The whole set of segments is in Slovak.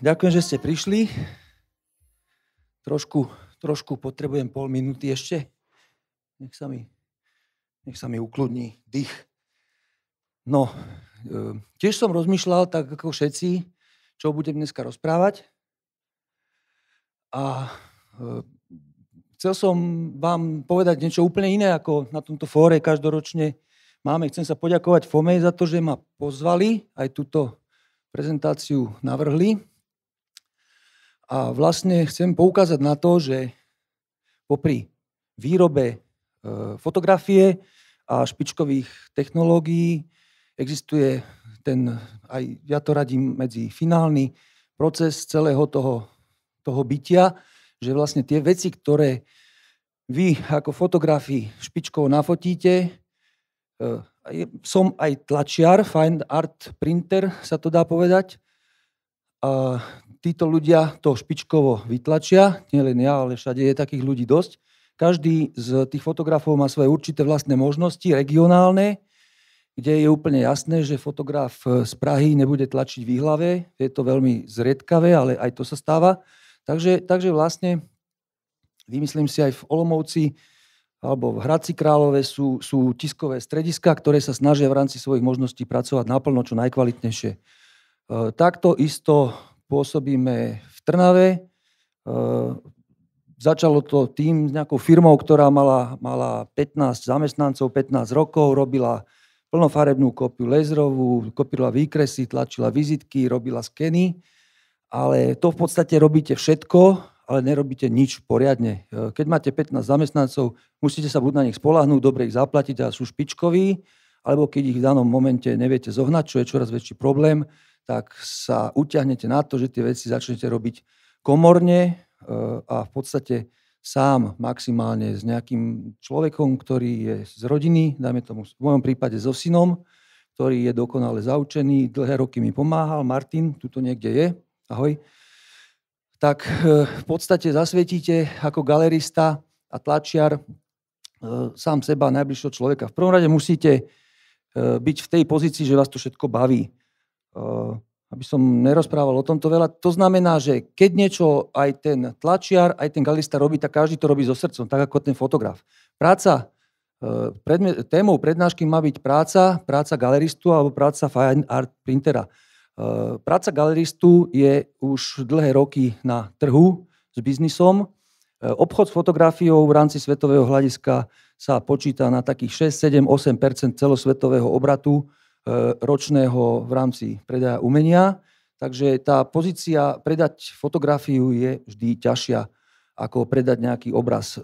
Ďakujem, že ste prišli. Trošku, trošku potrebujem pol minúty ešte. Nech sa mi, nech sa mi ukludní dých. No, e, tiež som rozmýšľal, tak ako všetci, čo budem dneska rozprávať. A e, chcel som vám povedať niečo úplne iné, ako na tomto fóre každoročne máme. Chcem sa poďakovať FOME za to, že ma pozvali aj túto prezentáciu navrhli. A vlastne chcem poukázať na to, že popri výrobe e, fotografie a špičkových technológií existuje ten, aj ja to radím medzi finálny proces celého toho, toho bytia, že vlastne tie veci, ktoré vy ako fotografi špičkovo nafotíte, e, som aj tlačiar, fine art printer sa to dá povedať. A títo ľudia to špičkovo vytlačia, Nie len ja, ale všade je takých ľudí dosť. Každý z tých fotografov má svoje určité vlastné možnosti, regionálne, kde je úplne jasné, že fotograf z Prahy nebude tlačiť v hlave. Je to veľmi zriedkavé, ale aj to sa stáva. Takže, takže vlastne vymyslím si aj v olomovci alebo v Hradci Králové sú, sú tiskové strediska, ktoré sa snažia v rámci svojich možností pracovať naplno čo najkvalitnejšie. E, takto isto pôsobíme v Trnave. E, začalo to tým s nejakou firmou, ktorá mala, mala 15 zamestnancov, 15 rokov, robila plnofarebnú kopiu laserovú, kopila výkresy, tlačila vizitky, robila skeny, ale to v podstate robíte všetko ale nerobíte nič poriadne. E, keď máte 15 zamestnancov, musíte sa buď na nich spolahnúť, dobre ich zaplatiť a sú špičkoví, alebo keď ich v danom momente neviete zohnať, čo je čoraz väčší problém, tak sa utiahnete na to, že tie veci začnete robiť komorne e, a v podstate sám maximálne s nejakým človekom, ktorý je z rodiny, dajme tomu v mojom prípade so synom, ktorý je dokonale zaučený, dlhé roky mi pomáhal, Martin, tuto niekde je, ahoj, tak eh, v podstate zasvietíte ako galerista a tlačiar eh, sám seba, najbližšieho človeka. V prvom rade musíte eh, byť v tej pozícii, že vás to všetko baví. Aby som nerozprával o tomto veľa. To znamená, že keď niečo aj ten tlačiar, aj ten galerista robí, tak každý to robí so srdcom, tak ako ten fotograf. Práca, témou prednášky má byť práca, práca galeristu alebo práca fine art printera. Ehm, práca galeristu je už dlhé roky na trhu s biznisom. Ehm, obchod s fotografiou v rámci svetového hľadiska sa počíta na takých 6, 7, 8 celosvetového obratu ehm, ročného v rámci predaja umenia. Takže tá pozícia predať fotografiu je vždy ťažšia ako predať nejaký obraz.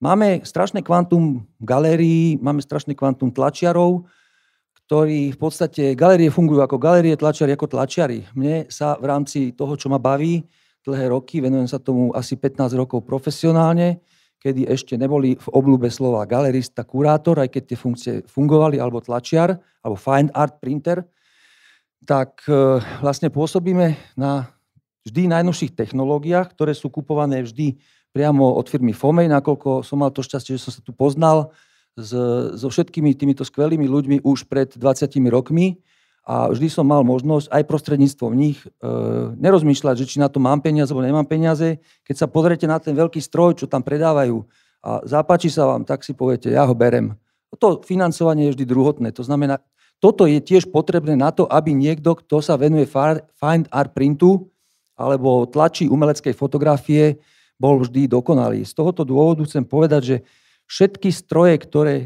Máme strašné kvantum galérií, máme strašné kvantum tlačiarov, ktorí v podstate galerie fungujú ako galerie, tlačiari ako tlačiari. Mne sa v rámci toho, čo ma baví dlhé roky, venujem sa tomu asi 15 rokov profesionálne, kedy ešte neboli v obľúbe slova galerista, kurátor, aj keď tie funkcie fungovali, alebo tlačiar, alebo fine art printer, tak e, vlastne pôsobíme na vždy najnovších technológiách, ktoré sú kupované vždy priamo od firmy Fomej, nakoľko som mal to šťastie, že som sa tu poznal s, so všetkými týmito skvelými ľuďmi už pred 20 rokmi a vždy som mal možnosť aj prostredníctvom nich e, nerozmýšľať, že či na to mám peniaze alebo nemám peniaze. Keď sa pozriete na ten veľký stroj, čo tam predávajú a zapáči sa vám, tak si poviete, ja ho berem. To financovanie je vždy druhotné. To znamená, toto je tiež potrebné na to, aby niekto, kto sa venuje find art printu alebo tlačí umeleckej fotografie, bol vždy dokonalý. Z tohoto dôvodu chcem povedať, že všetky stroje, ktoré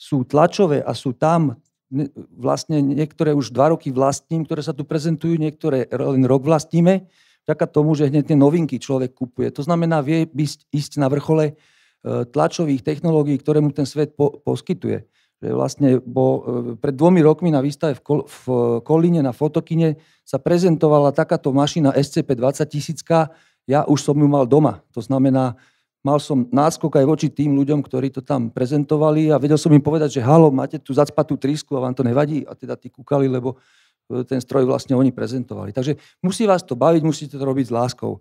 sú tlačové a sú tam, vlastne niektoré už dva roky vlastním, ktoré sa tu prezentujú, niektoré len rok vlastníme, vďaka tomu, že hneď tie novinky človek kupuje. To znamená, vie ísť, ísť na vrchole e, tlačových technológií, ktoré mu ten svet po, poskytuje. vlastne bo, e, pred dvomi rokmi na výstave v, Kol, v Kolíne na Fotokine sa prezentovala takáto mašina SCP 20 ja už som ju mal doma. To znamená, mal som náskok aj voči tým ľuďom, ktorí to tam prezentovali a vedel som im povedať, že halo, máte tu zacpatú trísku a vám to nevadí a teda tí kúkali, lebo e, ten stroj vlastne oni prezentovali. Takže musí vás to baviť, musíte to robiť s láskou.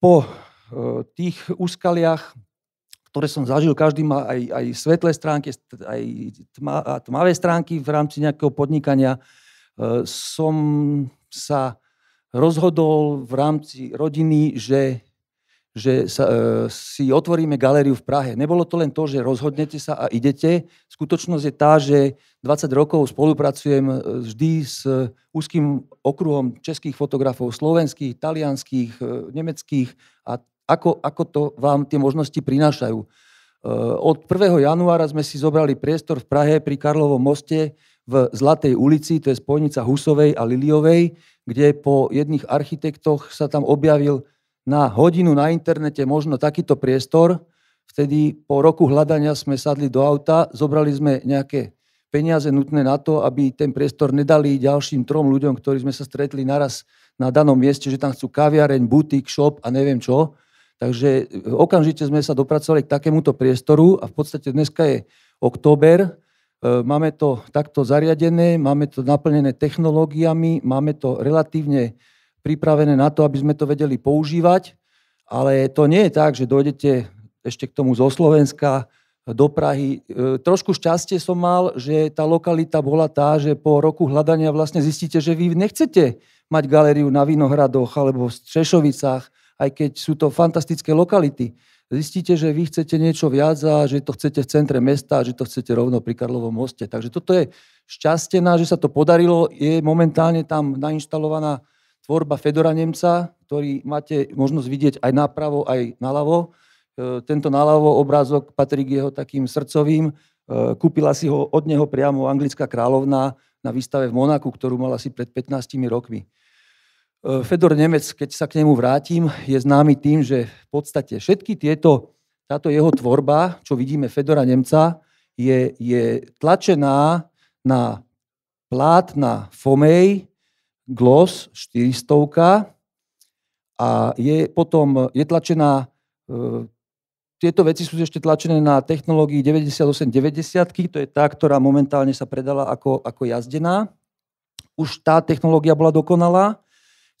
Po e, tých úskaliach, ktoré som zažil, každý má aj, aj svetlé stránky, aj tma, a tmavé stránky v rámci nejakého podnikania, e, som sa rozhodol v rámci rodiny, že že sa, e, si otvoríme galériu v Prahe. Nebolo to len to, že rozhodnete sa a idete. Skutočnosť je tá, že 20 rokov spolupracujem e, vždy s e, úzkým okruhom českých fotografov, slovenských, talianských, e, nemeckých a ako, ako to vám tie možnosti prinášajú. E, od 1. januára sme si zobrali priestor v Prahe pri Karlovom moste v Zlatej ulici, to je spojnica Husovej a Liliovej, kde po jedných architektoch sa tam objavil na hodinu na internete možno takýto priestor. Vtedy po roku hľadania sme sadli do auta, zobrali sme nejaké peniaze nutné na to, aby ten priestor nedali ďalším trom ľuďom, ktorí sme sa stretli naraz na danom mieste, že tam chcú kaviareň, butik, shop a neviem čo. Takže e, okamžite sme sa dopracovali k takémuto priestoru a v podstate dneska je október, e, máme to takto zariadené, máme to naplnené technológiami, máme to relatívne pripravené na to, aby sme to vedeli používať, ale to nie je tak, že dojdete ešte k tomu zo Slovenska, do Prahy. E, trošku šťastie som mal, že tá lokalita bola tá, že po roku hľadania vlastne zistíte, že vy nechcete mať galériu na Vinohradoch alebo v Strešovicách, aj keď sú to fantastické lokality. Zistíte, že vy chcete niečo viac a že to chcete v centre mesta, že to chcete rovno pri Karlovom moste. Takže toto je šťastená, že sa to podarilo. Je momentálne tam nainštalovaná tvorba Fedora Nemca, ktorý máte možnosť vidieť aj napravo, aj naľavo. E, tento naľavo obrázok patrí k jeho takým srdcovým. E, kúpila si ho od neho priamo anglická královna na výstave v Monaku, ktorú mala asi pred 15 rokmi. E, Fedor Nemec, keď sa k nemu vrátim, je známy tým, že v podstate všetky tieto, táto jeho tvorba, čo vidíme Fedora Nemca, je, je tlačená na plát na Fomej, Gloss 400 a je potom, je tlačená, e, tieto veci sú ešte tlačené na technológii 9890, to je tá, ktorá momentálne sa predala ako, ako jazdená. Už tá technológia bola dokonalá.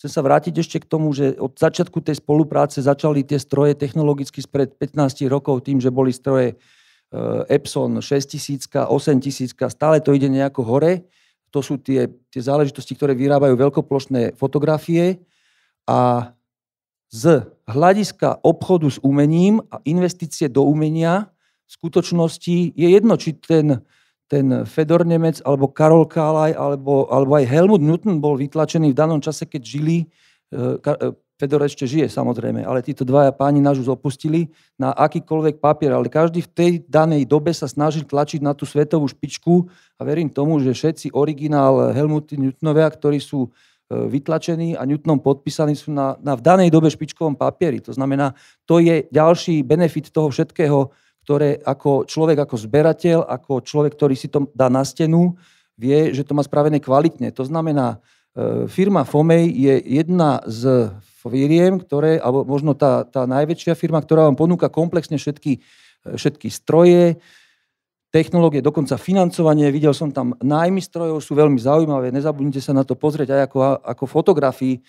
Chcem sa vrátiť ešte k tomu, že od začiatku tej spolupráce začali tie stroje technologicky spred 15 rokov tým, že boli stroje e, Epson 6000, 8000, stále to ide nejako hore. To sú tie, tie záležitosti, ktoré vyrábajú veľkoplošné fotografie a z hľadiska obchodu s umením a investície do umenia v skutočnosti je jedno, či ten, ten Fedor Nemec alebo Karol Kálaj alebo, alebo aj Helmut Newton bol vytlačený v danom čase, keď žili e, e, Fedor ešte žije samozrejme, ale títo dvaja páni nás už opustili na akýkoľvek papier, ale každý v tej danej dobe sa snažil tlačiť na tú svetovú špičku a verím tomu, že všetci originál Helmuty Newtonovia, ktorí sú e, vytlačení a Newtonom podpísaní sú na, na v danej dobe špičkovom papieri. To znamená, to je ďalší benefit toho všetkého, ktoré ako človek, ako zberateľ, ako človek, ktorý si to dá na stenu, vie, že to má spravené kvalitne. To znamená, E, firma Fomej je jedna z firiem, ktoré, alebo možno tá, tá najväčšia firma, ktorá vám ponúka komplexne všetky, e, všetky stroje, technológie, dokonca financovanie. Videl som tam nájmy strojov, sú veľmi zaujímavé. Nezabudnite sa na to pozrieť aj ako, ako fotografii. E,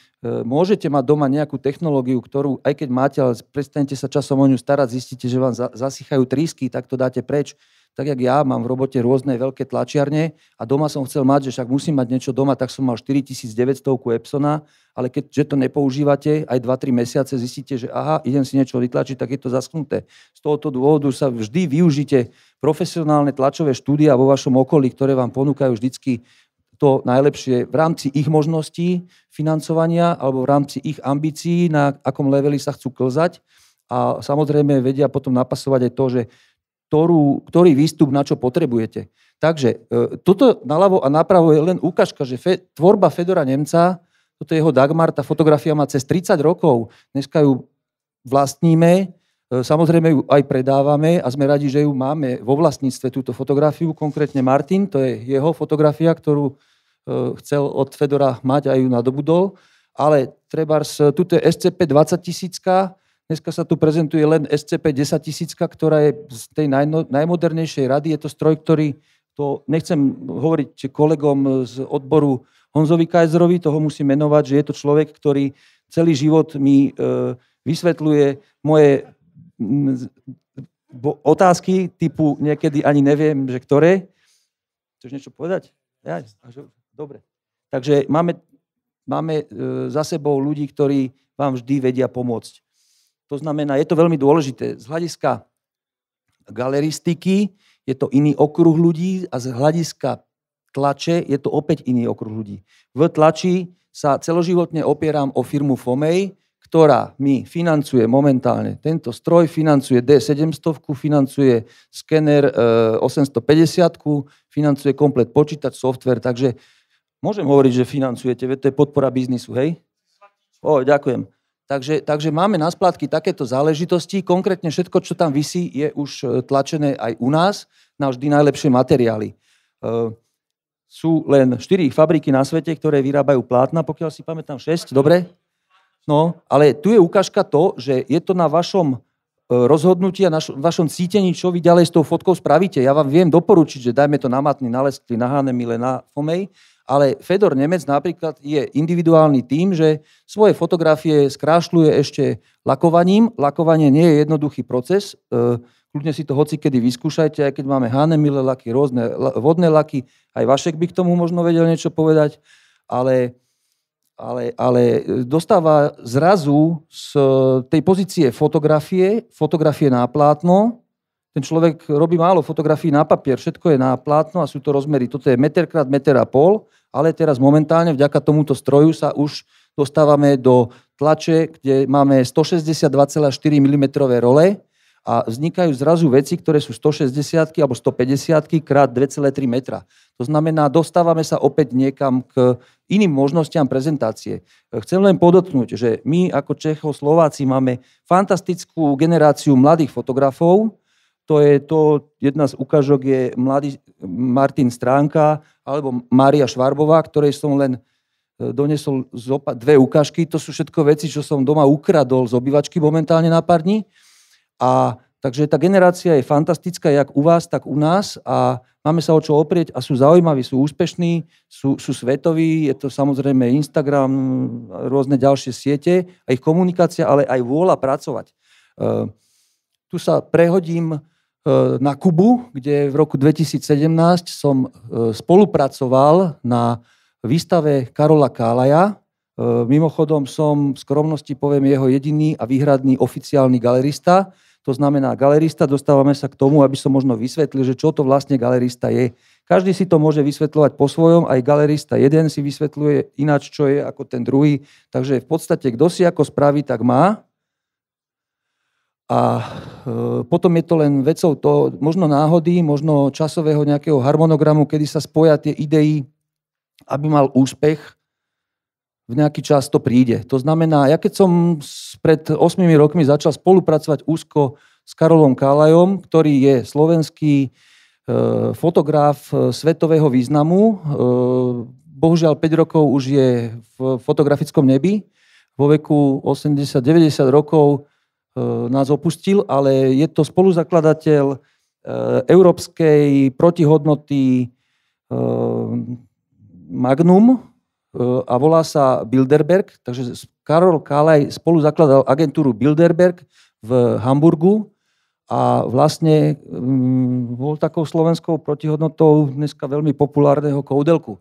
môžete mať doma nejakú technológiu, ktorú aj keď máte, ale prestanete sa časom o ňu starať, zistíte, že vám zasychajú trísky, tak to dáte preč tak jak ja mám v robote rôzne veľké tlačiarne a doma som chcel mať, že však musím mať niečo doma, tak som mal 4900 Epsona, ale keďže to nepoužívate, aj 2-3 mesiace zistíte, že aha, idem si niečo vytlačiť, tak je to zasknuté. Z tohoto dôvodu sa vždy využite profesionálne tlačové štúdia vo vašom okolí, ktoré vám ponúkajú vždycky to najlepšie v rámci ich možností financovania alebo v rámci ich ambícií, na akom leveli sa chcú klzať. A samozrejme vedia potom napasovať aj to, že ktorú, ktorý výstup na čo potrebujete. Takže e, toto naľavo a napravo je len ukážka, že fe, tvorba Fedora Nemca, toto je jeho Dagmar, tá fotografia má cez 30 rokov. Dneska ju vlastníme, e, samozrejme ju aj predávame a sme radi, že ju máme vo vlastníctve túto fotografiu, konkrétne Martin, to je jeho fotografia, ktorú e, chcel od Fedora mať a ju nadobudol. Ale trebárs, tuto je SCP 20 tisícka, Dneska sa tu prezentuje len SCP 10 ktorá je z tej najno, najmodernejšej rady. Je to stroj, ktorý, to nechcem hovoriť kolegom z odboru Honzovi Kajzerovi, toho musím menovať, že je to človek, ktorý celý život mi e, vysvetľuje moje m, bo, otázky typu niekedy ani neviem, že ktoré. Chceš niečo povedať? Ja, dobre. Takže máme, máme e, za sebou ľudí, ktorí vám vždy vedia pomôcť. To znamená, je to veľmi dôležité. Z hľadiska galeristiky je to iný okruh ľudí a z hľadiska tlače je to opäť iný okruh ľudí. V tlači sa celoživotne opieram o firmu Fomej, ktorá mi financuje momentálne tento stroj, financuje D700, financuje skener 850, e, financuje komplet počítač, software, takže môžem hovoriť, že financujete, to je podpora biznisu, hej? O, ďakujem. Takže, takže máme na splátky takéto záležitosti. Konkrétne všetko, čo tam vysí, je už e, tlačené aj u nás na vždy najlepšie materiály. E, sú len 4 fabriky na svete, ktoré vyrábajú plátna, pokiaľ si pamätám 6, dobre? No, ale tu je ukážka to, že je to na vašom e, rozhodnutí a na vašom cítení, čo vy ďalej s tou fotkou spravíte. Ja vám viem doporučiť, že dajme to na matný, na mile na hanemile, H&M, na fomej, ale Fedor Nemec napríklad je individuálny tým, že svoje fotografie skrášľuje ešte lakovaním. Lakovanie nie je jednoduchý proces. E, kľudne si to hoci kedy vyskúšajte, aj keď máme hanemile laky, rôzne vodné laky. Aj Vašek by k tomu možno vedel niečo povedať. Ale, ale, ale dostáva zrazu z e, tej pozície fotografie, fotografie na plátno, ten človek robí málo fotografií na papier, všetko je na plátno a sú to rozmery. Toto je meter krát meter a pol ale teraz momentálne vďaka tomuto stroju sa už dostávame do tlače, kde máme 162,4 mm role a vznikajú zrazu veci, ktoré sú 160 alebo 150 krát 2,3 metra. To znamená, dostávame sa opäť niekam k iným možnostiam prezentácie. Chcem len podotknúť, že my ako Čechoslováci máme fantastickú generáciu mladých fotografov, to je to, jedna z ukážok je mladý Martin Stránka alebo Maria Švarbová, ktorej som len e, donesol zopa, dve ukážky. To sú všetko veci, čo som doma ukradol z obývačky momentálne na pár dní. A takže tá generácia je fantastická, jak u vás, tak u nás a máme sa o čo oprieť a sú zaujímaví, sú úspešní, sú, sú svetoví, je to samozrejme Instagram, rôzne ďalšie siete a ich komunikácia, ale aj vôľa pracovať. Uh, tu sa prehodím E, na Kubu, kde v roku 2017 som e, spolupracoval na výstave Karola Kálaja. E, mimochodom som v skromnosti poviem jeho jediný a výhradný oficiálny galerista. To znamená, galerista, dostávame sa k tomu, aby som možno vysvetlil, že čo to vlastne galerista je. Každý si to môže vysvetľovať po svojom, aj galerista jeden si vysvetľuje ináč, čo je ako ten druhý. Takže v podstate, kto si ako spraví, tak má. A e, potom je to len vecou to, možno náhody, možno časového nejakého harmonogramu, kedy sa spoja tie idei, aby mal úspech. V nejaký čas to príde. To znamená, ja keď som pred 8 rokmi začal spolupracovať úzko s Karolom Kálajom, ktorý je slovenský e, fotograf e, svetového významu. Bohužiaľ 5 rokov už je v fotografickom nebi. Vo veku 80-90 rokov E, nás opustil, ale je to spoluzakladateľ e, európskej protihodnoty e, Magnum a volá sa Bilderberg. Takže Karol Kálaj spolu zakladal agentúru Bilderberg v Hamburgu a vlastne mm, bol takou slovenskou protihodnotou dneska veľmi populárneho koudelku.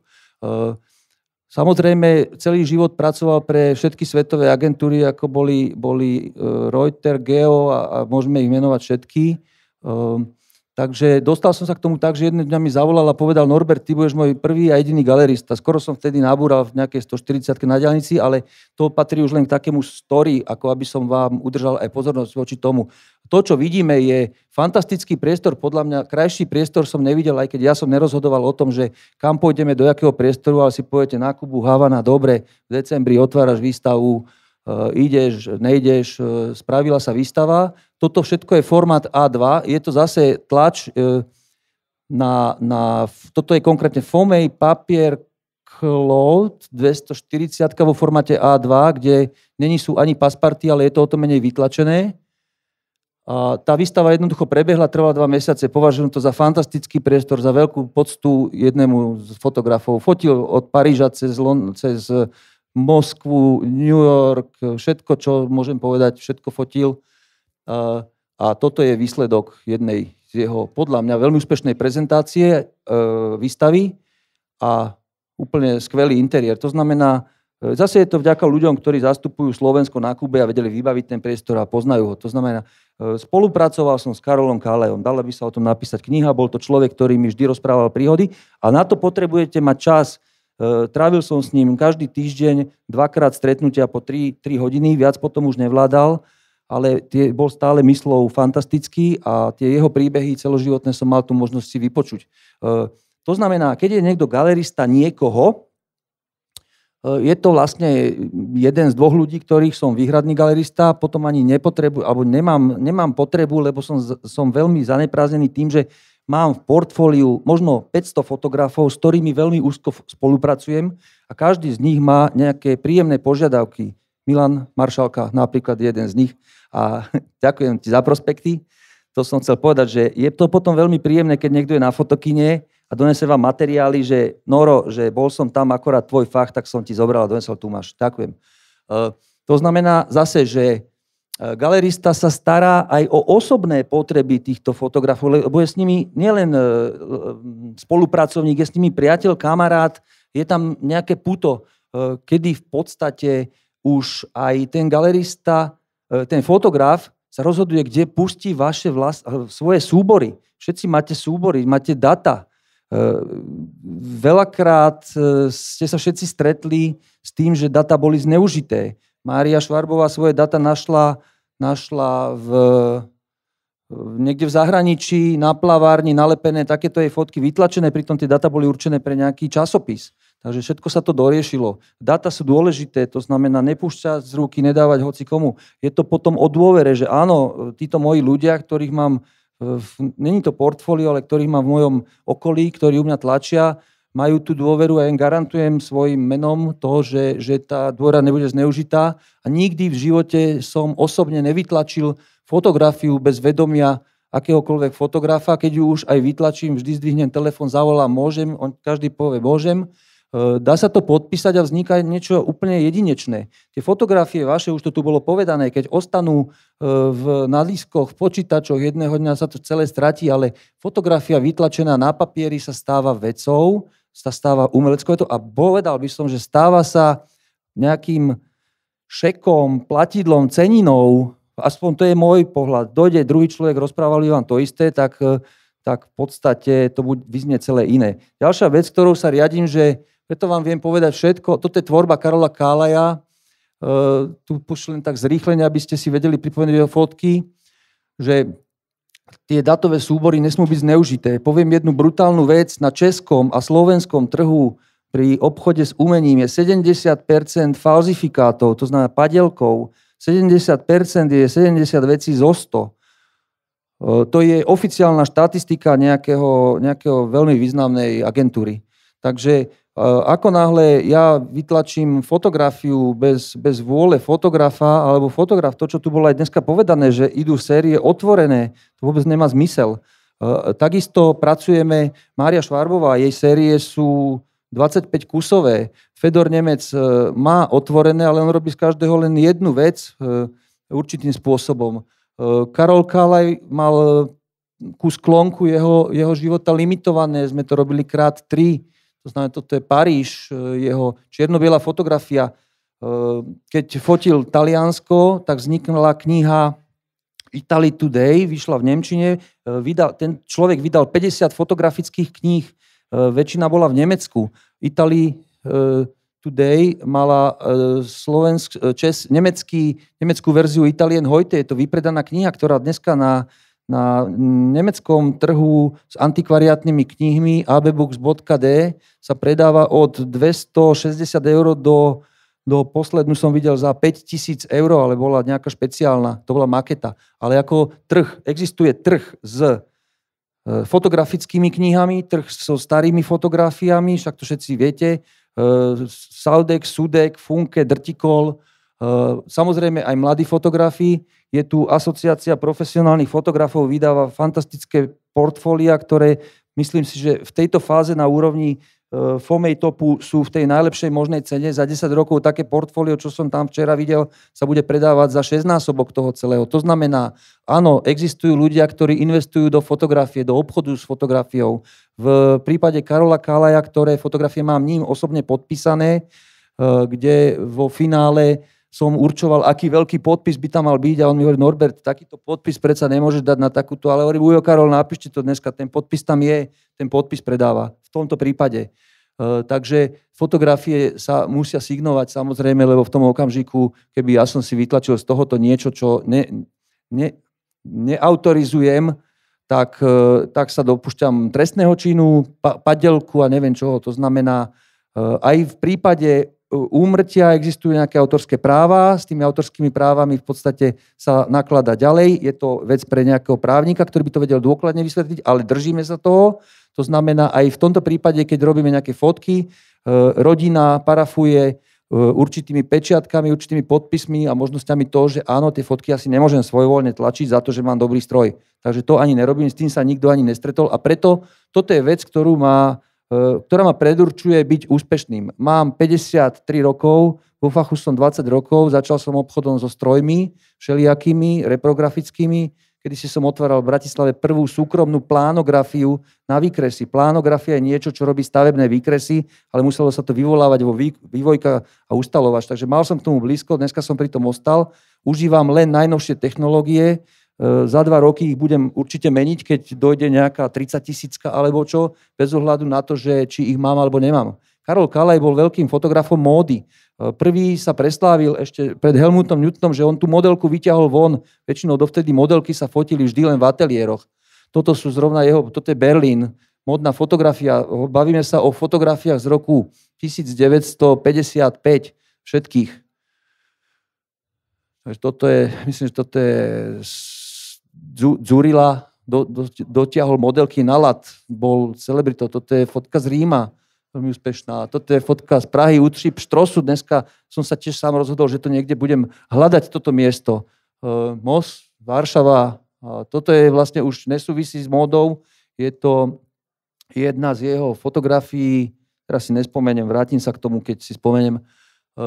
Samozrejme, celý život pracoval pre všetky svetové agentúry, ako boli, boli e, Reuter, Geo a, a môžeme ich menovať všetky. Ehm, Takže dostal som sa k tomu tak, že jedného dňa mi zavolal a povedal, Norbert, ty budeš môj prvý a jediný galerista. Skoro som vtedy nabúral v nejakej 140 na diálnici, ale to patrí už len k takému story, ako aby som vám udržal aj pozornosť voči tomu. To, čo vidíme, je fantastický priestor. Podľa mňa krajší priestor som nevidel, aj keď ja som nerozhodoval o tom, že kam pôjdeme, do jakého priestoru, ale si pôjdete na Kubu, Havana, dobre, v decembri otváraš výstavu, e, ideš, nejdeš, e, spravila sa výstava, toto všetko je formát A2, je to zase tlač e, na, na toto je konkrétne Fomej papier Cloud 240 vo formáte A2, kde není sú ani pasparty, ale je to o to menej vytlačené. A tá výstava jednoducho prebehla, trvala dva mesiace. Považujem to za fantastický priestor, za veľkú poctu jednému z fotografov. Fotil od Paríža cez, Lon- cez Moskvu, New York, všetko, čo môžem povedať, všetko fotil a toto je výsledok jednej z jeho podľa mňa veľmi úspešnej prezentácie e, výstavy a úplne skvelý interiér. To znamená, e, zase je to vďaka ľuďom, ktorí zastupujú Slovensko na Kube a vedeli vybaviť ten priestor a poznajú ho. To znamená, e, spolupracoval som s Karolom Kaleom, dala by sa o tom napísať kniha, bol to človek, ktorý mi vždy rozprával príhody a na to potrebujete mať čas, Trávil som s ním každý týždeň dvakrát stretnutia po 3, 3 hodiny, viac potom už nevládal ale tie, bol stále myslou fantastický a tie jeho príbehy celoživotné som mal tu možnosť si vypočuť. E, to znamená, keď je niekto galerista niekoho, e, je to vlastne jeden z dvoch ľudí, ktorých som výhradný galerista, potom ani nepotrebu, alebo nemám, nemám potrebu, lebo som, som veľmi zaneprázdnený tým, že mám v portfóliu možno 500 fotografov, s ktorými veľmi úzko spolupracujem a každý z nich má nejaké príjemné požiadavky Milan Maršalka napríklad jeden z nich. A ďakujem ti za prospekty. To som chcel povedať, že je to potom veľmi príjemné, keď niekto je na fotokine a donese vám materiály, že Noro, že bol som tam akorát tvoj fach, tak som ti zobral a donesol tu máš. Ďakujem. E, to znamená zase, že e, galerista sa stará aj o osobné potreby týchto fotografov, lebo je s nimi nielen e, spolupracovník, je s nimi priateľ, kamarát, je tam nejaké puto, kedy v podstate už aj ten galerista, e, ten fotograf sa rozhoduje, kde pustí vaše vlast, e, svoje súbory. Všetci máte súbory, máte data. E, veľakrát ste sa všetci stretli s tým, že data boli zneužité. Mária Švarbová svoje data našla, našla v, niekde v zahraničí na plavárni nalepené takéto jej fotky vytlačené, pritom tie data boli určené pre nejaký časopis. Takže všetko sa to doriešilo. Dáta sú dôležité, to znamená nepúšťať z ruky, nedávať hoci komu. Je to potom o dôvere, že áno, títo moji ľudia, ktorých mám, není to portfólio, ale ktorých mám v mojom okolí, ktorí u mňa tlačia, majú tú dôveru a ja im garantujem svojim menom to, že, že tá dôvera nebude zneužitá. A nikdy v živote som osobne nevytlačil fotografiu bez vedomia akéhokoľvek fotografa. Keď ju už aj vytlačím, vždy zdvihnem telefon, zavolám, môžem, on, každý povie, môžem E, dá sa to podpísať a vzniká niečo úplne jedinečné. Tie fotografie vaše, už to tu bolo povedané, keď ostanú e, v, nadliskoch v počítačoch, jedného dňa sa to celé stratí, ale fotografia vytlačená na papieri sa stáva vecou, sa stáva umeleckou a povedal by som, že stáva sa nejakým šekom, platidlom, ceninou, aspoň to je môj pohľad. Dojde druhý človek, rozprávali vám to isté, tak, e, tak v podstate to vyznie celé iné. Ďalšia vec, ktorou sa riadím, že preto vám viem povedať všetko. Toto je tvorba Karola Kálaja. E, tu pošlem tak zrýchlenie, aby ste si vedeli pripomenúť jeho fotky, že tie datové súbory nesmú byť zneužité. Poviem jednu brutálnu vec. Na českom a slovenskom trhu pri obchode s umením je 70% falzifikátov, to znamená padelkov. 70% je 70 vecí zo 100. E, to je oficiálna štatistika nejakého, nejakého veľmi významnej agentúry. Takže Eh, ako náhle ja vytlačím fotografiu bez, bez vôle fotografa alebo fotograf, to, čo tu bolo aj dneska povedané, že idú série otvorené, to vôbec nemá zmysel. Eh, takisto pracujeme, Mária Švárbová, jej série sú 25 kusové. Fedor Nemec eh, má otvorené, ale on robí z každého len jednu vec určitým spôsobom. Karol Kalaj mal kus klonku jeho, jeho života limitované, sme to robili krát 3 to znamená, toto je Paríž, e, jeho čierno fotografia. E, keď fotil Taliansko, tak vznikla kniha Italy Today, vyšla v Nemčine. E, ten človek vydal 50 fotografických kníh, väčšina bola v Nemecku. Italy Today mala slovensk, čes, nemecký, nemeckú verziu Italian Hojte. Je to vypredaná kniha, ktorá dneska na na nemeckom trhu s antikvariátnymi knihmi abbooks.d sa predáva od 260 eur do, do poslednú som videl za 5000 eur, ale bola nejaká špeciálna, to bola maketa. Ale ako trh, existuje trh s e, fotografickými knihami, trh so starými fotografiami, však to všetci viete, e, Saudek, Sudek, Funke, Drtikol, Ehm, samozrejme aj mladí fotografi. Je tu asociácia profesionálnych fotografov, vydáva fantastické portfólia, ktoré myslím si, že v tejto fáze na úrovni ehm, Fomej Topu sú v tej najlepšej možnej cene. Za 10 rokov také portfólio, čo som tam včera videl, sa bude predávať za 6 násobok toho celého. To znamená, áno, existujú ľudia, ktorí investujú do fotografie, do obchodu s fotografiou. V prípade Karola Kalaja, ktoré fotografie mám ním osobne podpísané, ehm, kde vo finále som určoval, aký veľký podpis by tam mal byť a on mi hovorí, Norbert, takýto podpis predsa nemôžeš dať na takúto, ale hovorí, Ujo Karol, napíšte to dneska, ten podpis tam je, ten podpis predáva, v tomto prípade. E, takže fotografie sa musia signovať samozrejme, lebo v tom okamžiku, keby ja som si vytlačil z tohoto niečo, čo ne, ne, neautorizujem, tak, e, tak sa dopúšťam trestného činu, pa, padelku a neviem čoho. To znamená, e, aj v prípade úmrtia existujú nejaké autorské práva, s tými autorskými právami v podstate sa naklada ďalej, je to vec pre nejakého právnika, ktorý by to vedel dôkladne vysvetliť, ale držíme sa toho. To znamená, aj v tomto prípade, keď robíme nejaké fotky, e, rodina parafuje e, určitými pečiatkami, určitými podpismi a možnosťami to, že áno, tie fotky asi nemôžem svojvoľne tlačiť za to, že mám dobrý stroj. Takže to ani nerobím, s tým sa nikto ani nestretol a preto toto je vec, ktorú má E, ktorá ma predurčuje byť úspešným. Mám 53 rokov, vo fachu som 20 rokov, začal som obchodom so strojmi, všelijakými, reprografickými, kedy si som otváral v Bratislave prvú súkromnú plánografiu na výkresy. Plánografia je niečo, čo robí stavebné výkresy, ale muselo sa to vyvolávať vo vývojka a ustalovač. Takže mal som k tomu blízko, dneska som pri tom ostal. Užívam len najnovšie technológie, E, za dva roky ich budem určite meniť, keď dojde nejaká 30 tisícka alebo čo, bez ohľadu na to, že či ich mám alebo nemám. Karol Kalaj bol veľkým fotografom módy. E, prvý sa preslávil ešte pred Helmutom Newtonom, že on tú modelku vyťahol von. Väčšinou dovtedy modelky sa fotili vždy len v ateliéroch. Toto sú zrovna jeho, toto je Berlín, modná fotografia. Bavíme sa o fotografiách z roku 1955 všetkých. toto je, myslím, že toto je Dzurila do, do, dotiahol modelky na lat, bol celebrito. Toto je fotka z Ríma, veľmi úspešná. Toto je fotka z Prahy, Utříp, Pštrosu. Dneska som sa tiež sám rozhodol, že to niekde budem hľadať toto miesto. E, Mos, Varšava. E, toto je vlastne už nesúvisí s módou. Je to jedna z jeho fotografií, teraz si nespomeniem, vrátim sa k tomu, keď si spomeniem. E,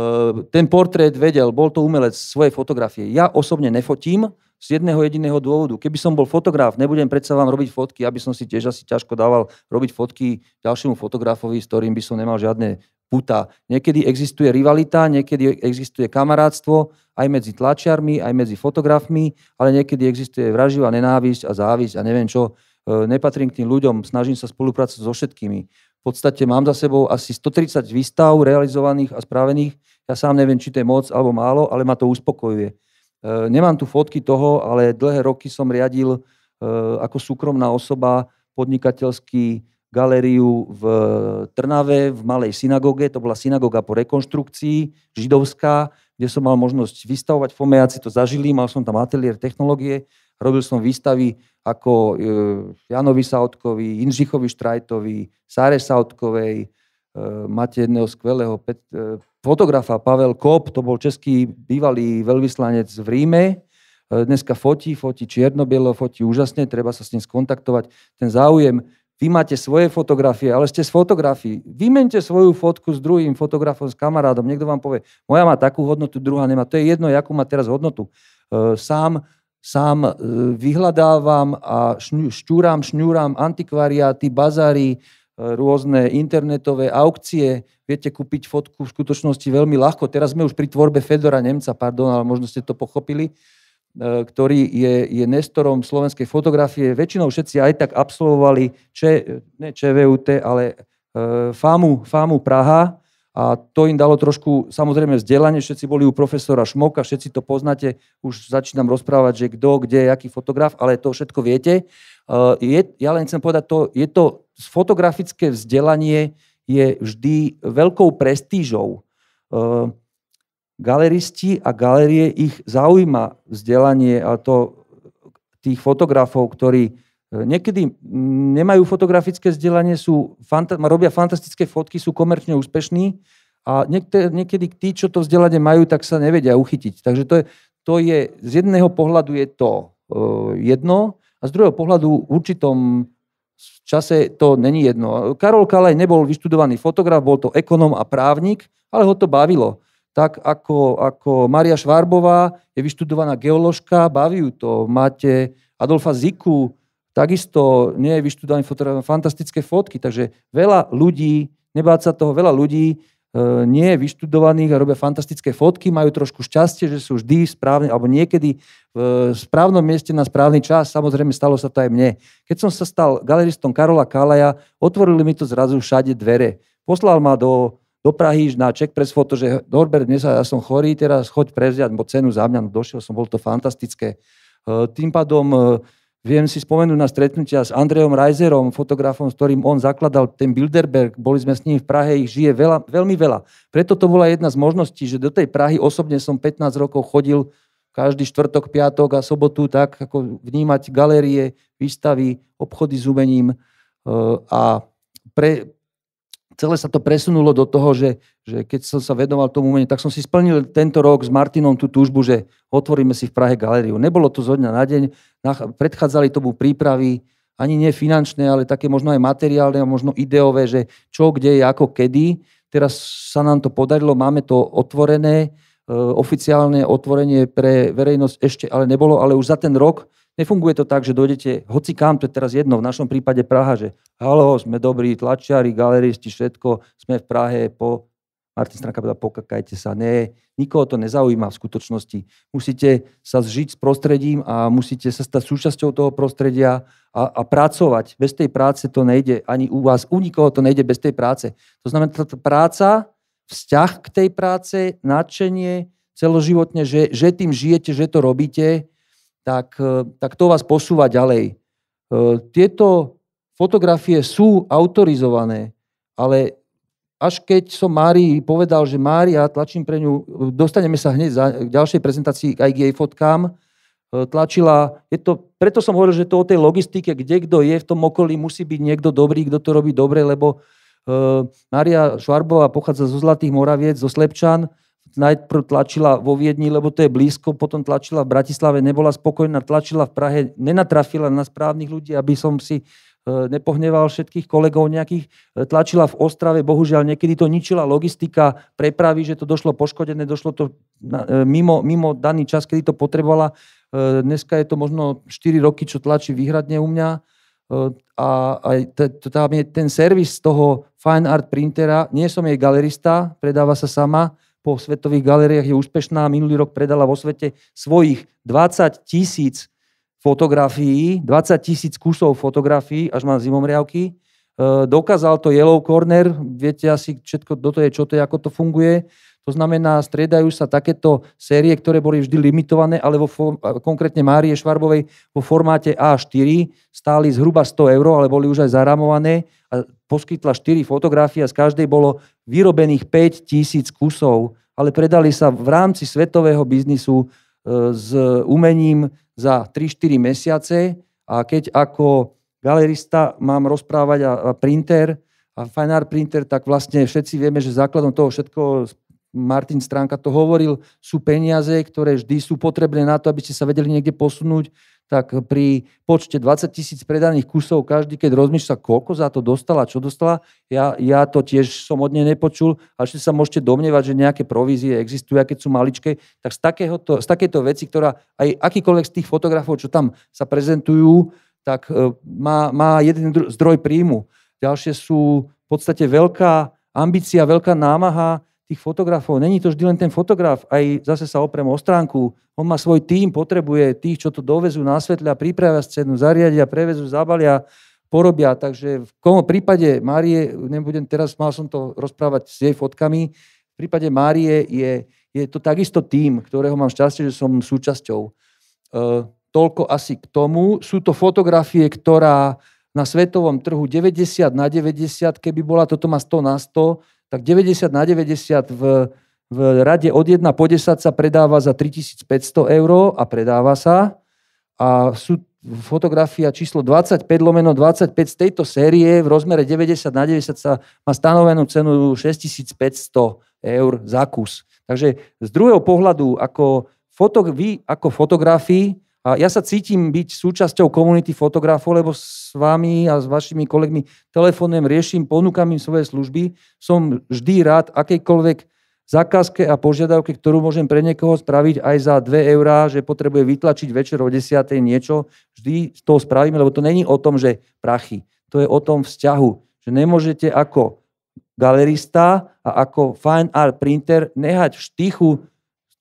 ten portrét vedel, bol to umelec svojej fotografie. Ja osobne nefotím, z jedného jediného dôvodu. Keby som bol fotograf, nebudem predsa vám robiť fotky, aby som si tiež asi ťažko dával robiť fotky ďalšiemu fotografovi, s ktorým by som nemal žiadne puta. Niekedy existuje rivalita, niekedy existuje kamarátstvo aj medzi tlačiarmi, aj medzi fotografmi, ale niekedy existuje vraživá nenávisť a závisť a neviem čo. E, nepatrím k tým ľuďom, snažím sa spolupracovať so všetkými. V podstate mám za sebou asi 130 výstav realizovaných a spravených. Ja sám neviem, či to je moc alebo málo, ale ma to uspokojuje Eh, nemám tu fotky toho, ale dlhé roky som riadil eh, ako súkromná osoba podnikateľský galériu v eh, Trnave, v malej synagóge. To bola synagoga po rekonštrukcii, židovská, kde som mal možnosť vystavovať. Fomejaci to zažili, mal som tam ateliér technológie, robil som výstavy ako Janovi Sautkovi, Inžichovi Štrajtovi, Sáre Sautkovej, E, máte jedného skvelého e, fotografa, Pavel Kop, to bol český bývalý veľvyslanec v Ríme, e, dneska fotí, fotí čierno-bielo, fotí úžasne, treba sa s ním skontaktovať. Ten záujem, vy máte svoje fotografie, ale ste z fotografií. Vymente svoju fotku s druhým fotografom, s kamarádom. Niekto vám povie, moja má takú hodnotu, druhá nemá. To je jedno, akú má teraz hodnotu. Sám sám vyhľadávam a šňúram, šňúram antikvariáty, bazári, rôzne internetové aukcie. Viete kúpiť fotku v skutočnosti veľmi ľahko. Teraz sme už pri tvorbe Fedora Nemca, pardon, ale možno ste to pochopili, e, ktorý je, je nestorom slovenskej fotografie. Väčšinou všetci aj tak absolvovali če, ne ČVUT, ale e, FAMU, FAMU Praha, a to im dalo trošku, samozrejme, vzdelanie. Všetci boli u profesora Šmoka, všetci to poznáte. Už začínam rozprávať, že kto, kde, aký fotograf, ale to všetko viete. Uh, je, ja len chcem povedať, to, je to fotografické vzdelanie je vždy veľkou prestížou. Uh, galeristi a galerie ich zaujíma vzdelanie a to tých fotografov, ktorí E, niekedy mm, nemajú fotografické vzdelanie, sú, fanta- robia fantastické fotky, sú komerčne úspešní a niekde, niekedy tí, čo to vzdelanie majú, tak sa nevedia uchytiť. Takže to je, to je z jedného pohľadu je to e, jedno a z druhého pohľadu v určitom čase to není jedno. Karol Kalaj nebol vyštudovaný fotograf, bol to ekonom a právnik, ale ho to bavilo tak ako, ako Maria Švárbová je vyštudovaná geoložka, baví ju to. Máte Adolfa Ziku, Takisto nie je vyštudovaný fotograf, fantastické fotky, takže veľa ľudí, nebáť sa toho, veľa ľudí e, nie je vyštudovaných a robia fantastické fotky, majú trošku šťastie, že sú vždy správne, alebo niekedy v správnom mieste na správny čas. Samozrejme, stalo sa to aj mne. Keď som sa stal galeristom Karola Kalaja, otvorili mi to zrazu všade dvere. Poslal ma do, do Prahy na ček, press foto, že Norbert, dnes ja som chorý, teraz choď prevziať cenu za mňa. No, došiel som, bol to fantastické. E, tým pádom e, Viem si spomenúť na stretnutia s Andrejom Reiserom, fotografom, s ktorým on zakladal ten Bilderberg. Boli sme s ním v Prahe, ich žije veľa, veľmi veľa. Preto to bola jedna z možností, že do tej Prahy osobne som 15 rokov chodil každý štvrtok, piatok a sobotu tak ako vnímať galérie, výstavy, obchody s umením e, a pre, celé sa to presunulo do toho, že, že keď som sa vedoval tomu umeniu, tak som si splnil tento rok s Martinom tú túžbu, že otvoríme si v Prahe galériu. Nebolo to zo dňa na deň, predchádzali tomu prípravy, ani nie finančné, ale také možno aj materiálne a možno ideové, že čo, kde, ako, kedy. Teraz sa nám to podarilo, máme to otvorené, e, oficiálne otvorenie pre verejnosť ešte ale nebolo, ale už za ten rok Nefunguje to tak, že dojdete hoci kam, to je teraz jedno, v našom prípade Praha, že halo, sme dobrí, tlačiari, galeristi, všetko, sme v Prahe, po... Martin Stranka povedal, pokakajte sa. Ne, nikoho to nezaujíma v skutočnosti. Musíte sa zžiť s prostredím a musíte sa stať súčasťou toho prostredia a, a pracovať. Bez tej práce to nejde, ani u vás, u nikoho to nejde bez tej práce. To znamená, tá práca, vzťah k tej práce, nadšenie, celoživotne, že, že tým žijete, že to robíte, tak, e, tak to vás posúva ďalej. E, tieto fotografie sú autorizované, ale až keď som Márii povedal, že Mária, tlačím pre ňu, dostaneme sa hneď za, k ďalšej prezentácii aj k jej fotkám, e, tlačila, je to, preto som hovoril, že to o tej logistike, kde kto je v tom okolí, musí byť niekto dobrý, kto to robí dobre, lebo uh, Mária Švarbová pochádza zo Zlatých Moraviec, zo Slepčan, najprv tlačila vo Viedni, lebo to je blízko, potom tlačila v Bratislave, nebola spokojná, tlačila v Prahe, nenatrafila na správnych ľudí, aby som si e, nepohneval všetkých kolegov nejakých, e, tlačila v Ostrave, bohužiaľ niekedy to ničila logistika prepravy, že to došlo poškodené, došlo to e, mimo, mimo daný čas, kedy to potrebovala. Dneska je to možno 4 roky, čo tlačí výhradne u mňa a, a tam je ten servis toho fine art printera, nie som jej galerista, predáva sa sama, po svetových galeriách je úspešná. Minulý rok predala vo svete svojich 20 tisíc fotografií, 20 tisíc kusov fotografií, až mám zimomriavky. E, dokázal to Yellow Corner, viete asi všetko, do to je, čo to je, ako to funguje. To znamená, striedajú sa takéto série, ktoré boli vždy limitované, ale vo, konkrétne Márie Švarbovej vo formáte A4 stáli zhruba 100 eur, ale boli už aj zaramované poskytla 4 fotografie a z každej bolo vyrobených 5 tisíc kusov, ale predali sa v rámci svetového biznisu e, s umením za 3-4 mesiace a keď ako galerista mám rozprávať a, a printer a fine art printer, tak vlastne všetci vieme, že základom toho všetko Martin Stránka to hovoril, sú peniaze, ktoré vždy sú potrebné na to, aby ste sa vedeli niekde posunúť tak pri počte 20 tisíc predaných kusov každý, keď rozmýšľa, koľko za to dostala, čo dostala, ja, ja to tiež som od nej nepočul, ale ešte sa môžete domnievať, že nejaké provízie existujú, a keď sú maličké, tak z, takéhoto, z takéto veci, ktorá aj akýkoľvek z tých fotografov, čo tam sa prezentujú, tak e, má, má jeden zdroj príjmu. Ďalšie sú v podstate veľká ambícia, veľká námaha, tých fotografov. Není to vždy len ten fotograf, aj zase sa oprem o stránku. On má svoj tým, potrebuje tých, čo to dovezú, násvetlia, pripravia scénu, zariadia, prevezú, zabalia, porobia. Takže v kom prípade Márie, nebudem teraz, mal som to rozprávať s jej fotkami, v prípade Márie je, je to takisto tým, ktorého mám šťastie, že som súčasťou. E, toľko asi k tomu. Sú to fotografie, ktorá na svetovom trhu 90 na 90, keby bola, toto má 100 na 100, tak 90 na 90 v, v rade od 1 po 10 sa predáva za 3500 eur a predáva sa. A sú fotografia číslo 25 lomeno 25 z tejto série v rozmere 90 na 90 sa má stanovenú cenu 6500 eur za kus. Takže z druhého pohľadu, ako foto, vy ako fotografii a ja sa cítim byť súčasťou komunity fotografov, lebo s vami a s vašimi kolegmi telefonujem, riešim, ponúkam im svoje služby. Som vždy rád akejkoľvek zákazke a požiadavke, ktorú môžem pre niekoho spraviť aj za 2 eurá, že potrebuje vytlačiť večer o 10. niečo, vždy to spravíme, lebo to není o tom, že prachy. To je o tom vzťahu, že nemôžete ako galerista a ako fine art printer nehať v štychu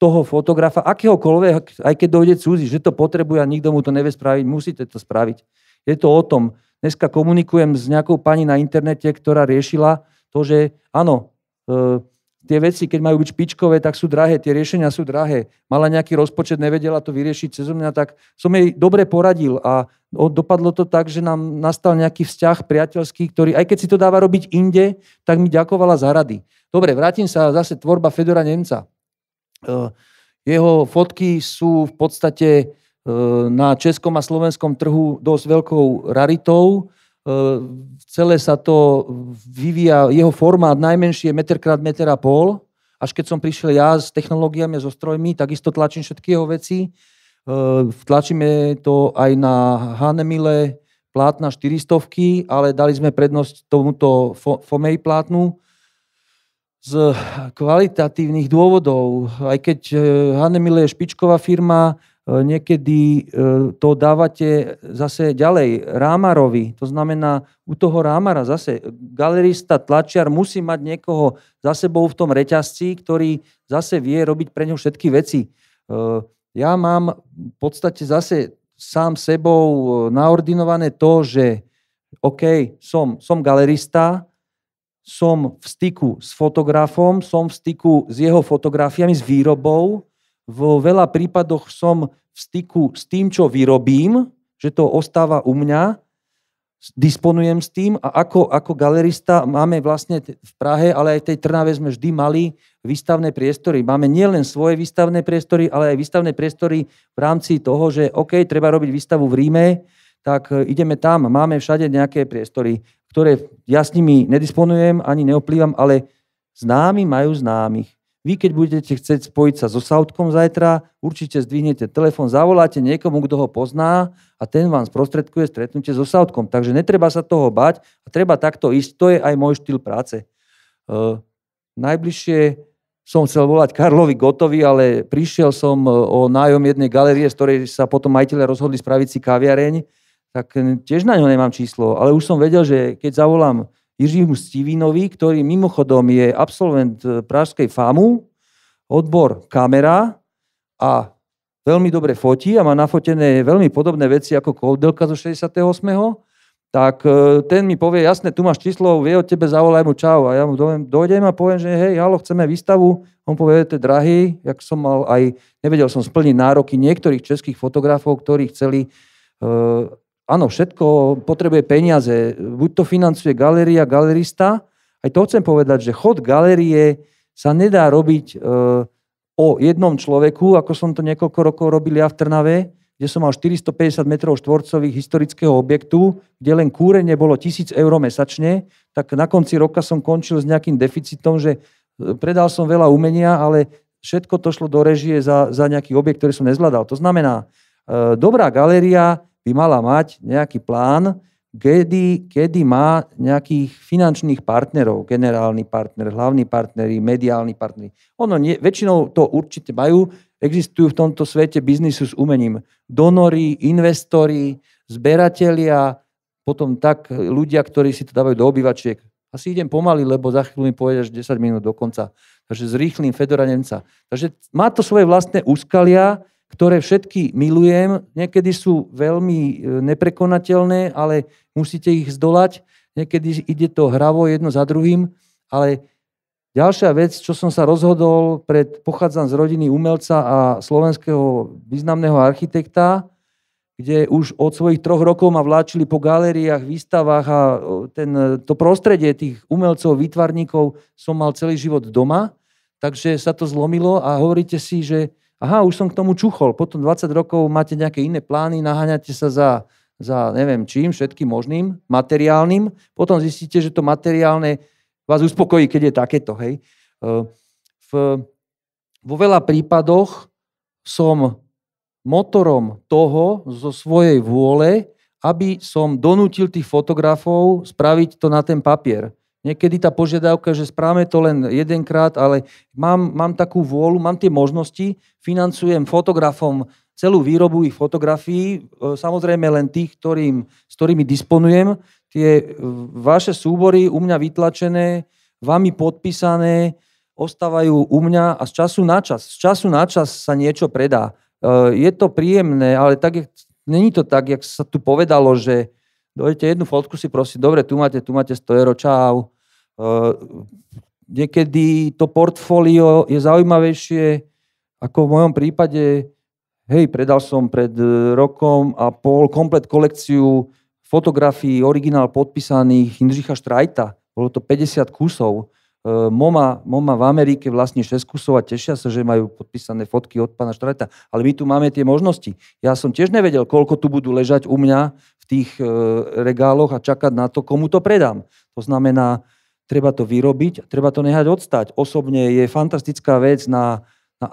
toho fotografa, akéhokoľvek, aj keď dojde cudzí, že to potrebuje a nikto mu to nevie spraviť, musíte to spraviť. Je to o tom. Dneska komunikujem s nejakou pani na internete, ktorá riešila to, že áno, e, tie veci, keď majú byť špičkové, tak sú drahé, tie riešenia sú drahé. Mala nejaký rozpočet, nevedela to vyriešiť cez mňa, tak som jej dobre poradil a dopadlo to tak, že nám nastal nejaký vzťah priateľský, ktorý, aj keď si to dáva robiť inde, tak mi ďakovala za rady. Dobre, vrátim sa zase tvorba Fedora Nemca. Jeho fotky sú v podstate e, na českom a slovenskom trhu dosť veľkou raritou. E, celé sa to vyvíja, jeho formát najmenší je meter krát meter a pol. Až keď som prišiel ja s technológiami, so strojmi, takisto tlačím všetky jeho veci. E, tlačíme to aj na Hanemile plátna 400, ale dali sme prednosť tomuto FOMEI plátnu, z kvalitatívnych dôvodov, aj keď e, Hanemile je špičková firma, e, niekedy e, to dávate zase ďalej Rámarovi. To znamená, u toho Rámara zase galerista, tlačiar musí mať niekoho za sebou v tom reťazci, ktorý zase vie robiť pre ňu všetky veci. Ja mám v podstate zase sám sebou naordinované to, že OK, som, som galerista, som v styku s fotografom, som v styku s jeho fotografiami, s výrobou. V veľa prípadoch som v styku s tým, čo vyrobím, že to ostáva u mňa, disponujem s tým a ako, ako galerista máme vlastne v Prahe, ale aj v tej Trnave sme vždy mali výstavné priestory. Máme nielen svoje výstavné priestory, ale aj výstavné priestory v rámci toho, že OK, treba robiť výstavu v Ríme, tak e, ideme tam, máme všade nejaké priestory ktoré ja s nimi nedisponujem ani neoplývam, ale známi majú známych. Vy, keď budete chcieť spojiť sa so Sautkom zajtra, určite zdvihnete telefón, zavoláte niekomu, kto ho pozná a ten vám sprostredkuje stretnutie so Sautkom. Takže netreba sa toho bať a treba takto ísť. To je aj môj štýl práce. Uh, najbližšie som chcel volať Karlovi Gotovi, ale prišiel som e, o nájom jednej galerie, z ktorej sa potom majiteľe rozhodli spraviť si kaviareň tak hm, tiež na ňo nemám číslo, ale už som vedel, že keď zavolám Jiřímu Stivinovi, ktorý mimochodom je absolvent eh, Pražskej FAMu, odbor kamera a veľmi dobre fotí a má nafotené veľmi podobné veci ako Koudelka zo 68 tak eh, ten mi povie, jasne, tu máš číslo, vie od tebe, zavolaj mu čau. A ja mu dojem, dojdem a poviem, že hej, halo, chceme výstavu. On povie, to je drahý, jak som mal aj, nevedel som splniť nároky niektorých českých fotografov, ktorí chceli eh, Áno, všetko potrebuje peniaze. Buď to financuje galéria, galerista. Aj to chcem povedať, že chod galérie sa nedá robiť e, o jednom človeku, ako som to niekoľko rokov robil ja v Trnave, kde som mal 450 metrov štvorcových historického objektu, kde len kúrenie bolo 1000 eur mesačne, tak na konci roka som končil s nejakým deficitom, že e, predal som veľa umenia, ale všetko to šlo do režie za, za nejaký objekt, ktorý som nezvládal. To znamená, e, dobrá galéria by mala mať nejaký plán, kedy, kedy má nejakých finančných partnerov, generálny partner, hlavní partnery, mediálni partner. Ono nie, väčšinou to určite majú, existujú v tomto svete biznisu s umením donory, investori, zberatelia, potom tak ľudia, ktorí si to dávajú do obývačiek. Asi idem pomaly, lebo za chvíľu mi povedia, že 10 minút do konca. Takže zrýchlim Fedora Nemca. Takže má to svoje vlastné úskalia, ktoré všetky milujem, niekedy sú veľmi e, neprekonateľné, ale musíte ich zdolať, niekedy ide to hravo jedno za druhým, ale ďalšia vec, čo som sa rozhodol, pred, pochádzam z rodiny umelca a slovenského významného architekta, kde už od svojich troch rokov ma vláčili po galériách, výstavách a e, ten, e, to prostredie tých umelcov, výtvarníkov som mal celý život doma, takže sa to zlomilo a hovoríte si, že aha, už som k tomu čuchol, potom 20 rokov máte nejaké iné plány, naháňate sa za, za neviem čím, všetkým možným, materiálnym, potom zistíte, že to materiálne vás uspokojí, keď je takéto, hej. V, vo veľa prípadoch som motorom toho zo svojej vôle, aby som donútil tých fotografov spraviť to na ten papier. Niekedy tá požiadavka, že správame to len jedenkrát, ale mám, mám takú vôľu, mám tie možnosti, financujem fotografom celú výrobu ich fotografií, e, samozrejme len tých, ktorým, s ktorými disponujem. Tie e, vaše súbory u mňa vytlačené, vami podpísané, ostávajú u mňa a z času na čas, z času na čas sa niečo predá. E, je to príjemné, ale tak, není to tak, jak sa tu povedalo, že Dojdete jednu fotku si prosím, dobre, tu máte, tu máte 100 euro, čau. Uh, niekedy to portfólio je zaujímavejšie, ako v mojom prípade, hej, predal som pred e, rokom a pol komplet kolekciu fotografií, originál podpísaných Indřicha Štrajta. Bolo to 50 kusov. E, MoMA, MoMA v Amerike vlastne 6 kusov a tešia sa, že majú podpísané fotky od pána Štrajta. Ale my tu máme tie možnosti. Ja som tiež nevedel, koľko tu budú ležať u mňa v tých e, regáloch a čakať na to, komu to predám. To znamená, treba to vyrobiť, treba to nehať odstať. Osobne je fantastická vec na, na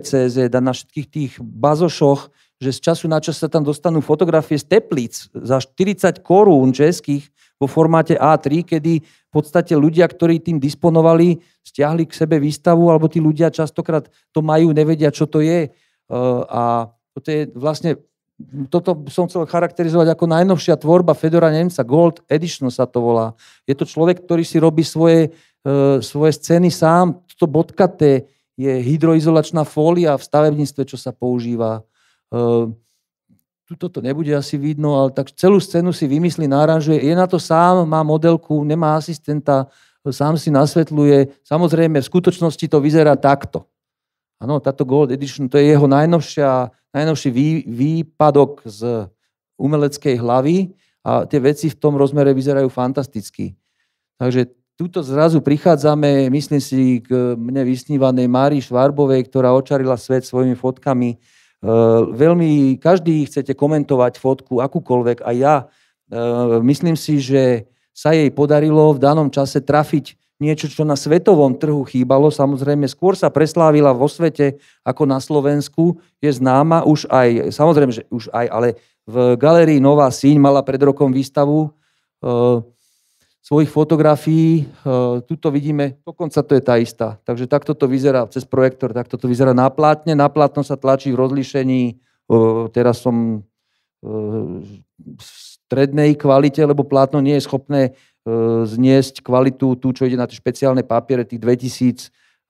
CZ, a na všetkých tých bazošoch, že z času na čas sa tam dostanú fotografie z teplíc za 40 korún českých, vo formáte A3, kedy v podstate ľudia, ktorí tým disponovali, stiahli k sebe výstavu, alebo tí ľudia častokrát to majú, nevedia, čo to je. Eh, a toto je vlastne toto som chcel charakterizovať ako najnovšia tvorba Fedora Nemca, Gold Edition sa to volá. Je to človek, ktorý si robí svoje, eh, svoje scény sám. Toto bodkaté je hydroizolačná fólia v stavebníctve, čo sa používa. Eh, tuto to nebude asi vidno, ale tak celú scénu si vymyslí, náranžuje, je na to sám, má modelku, nemá asistenta, sám si nasvetľuje. Samozrejme, v skutočnosti to vyzerá takto. Áno, táto Gold Edition, to je jeho najnovšia, najnovší vý, výpadok z umeleckej hlavy a tie veci v tom rozmere vyzerajú fantasticky. Takže túto zrazu prichádzame, myslím si, k mne vysnívanej Márii Švarbovej, ktorá očarila svet svojimi fotkami Eh, veľmi každý chcete komentovať fotku, akúkoľvek. A ja eh, myslím si, že sa jej podarilo v danom čase trafiť niečo, čo na svetovom trhu chýbalo. Samozrejme, skôr sa preslávila vo svete ako na Slovensku. Je známa už aj, samozrejme, že už aj, ale v galerii Nová Síň mala pred rokom výstavu e, svojich fotografií. Eh, tuto vidíme, dokonca to je tá istá. Takže takto to vyzerá cez projektor, takto to vyzerá na plátne. Na plátno sa tlačí v rozlíšení, eh, teraz som eh, v strednej kvalite, lebo plátno nie je schopné zniesť kvalitu tú, čo ide na tie špeciálne papiere, tých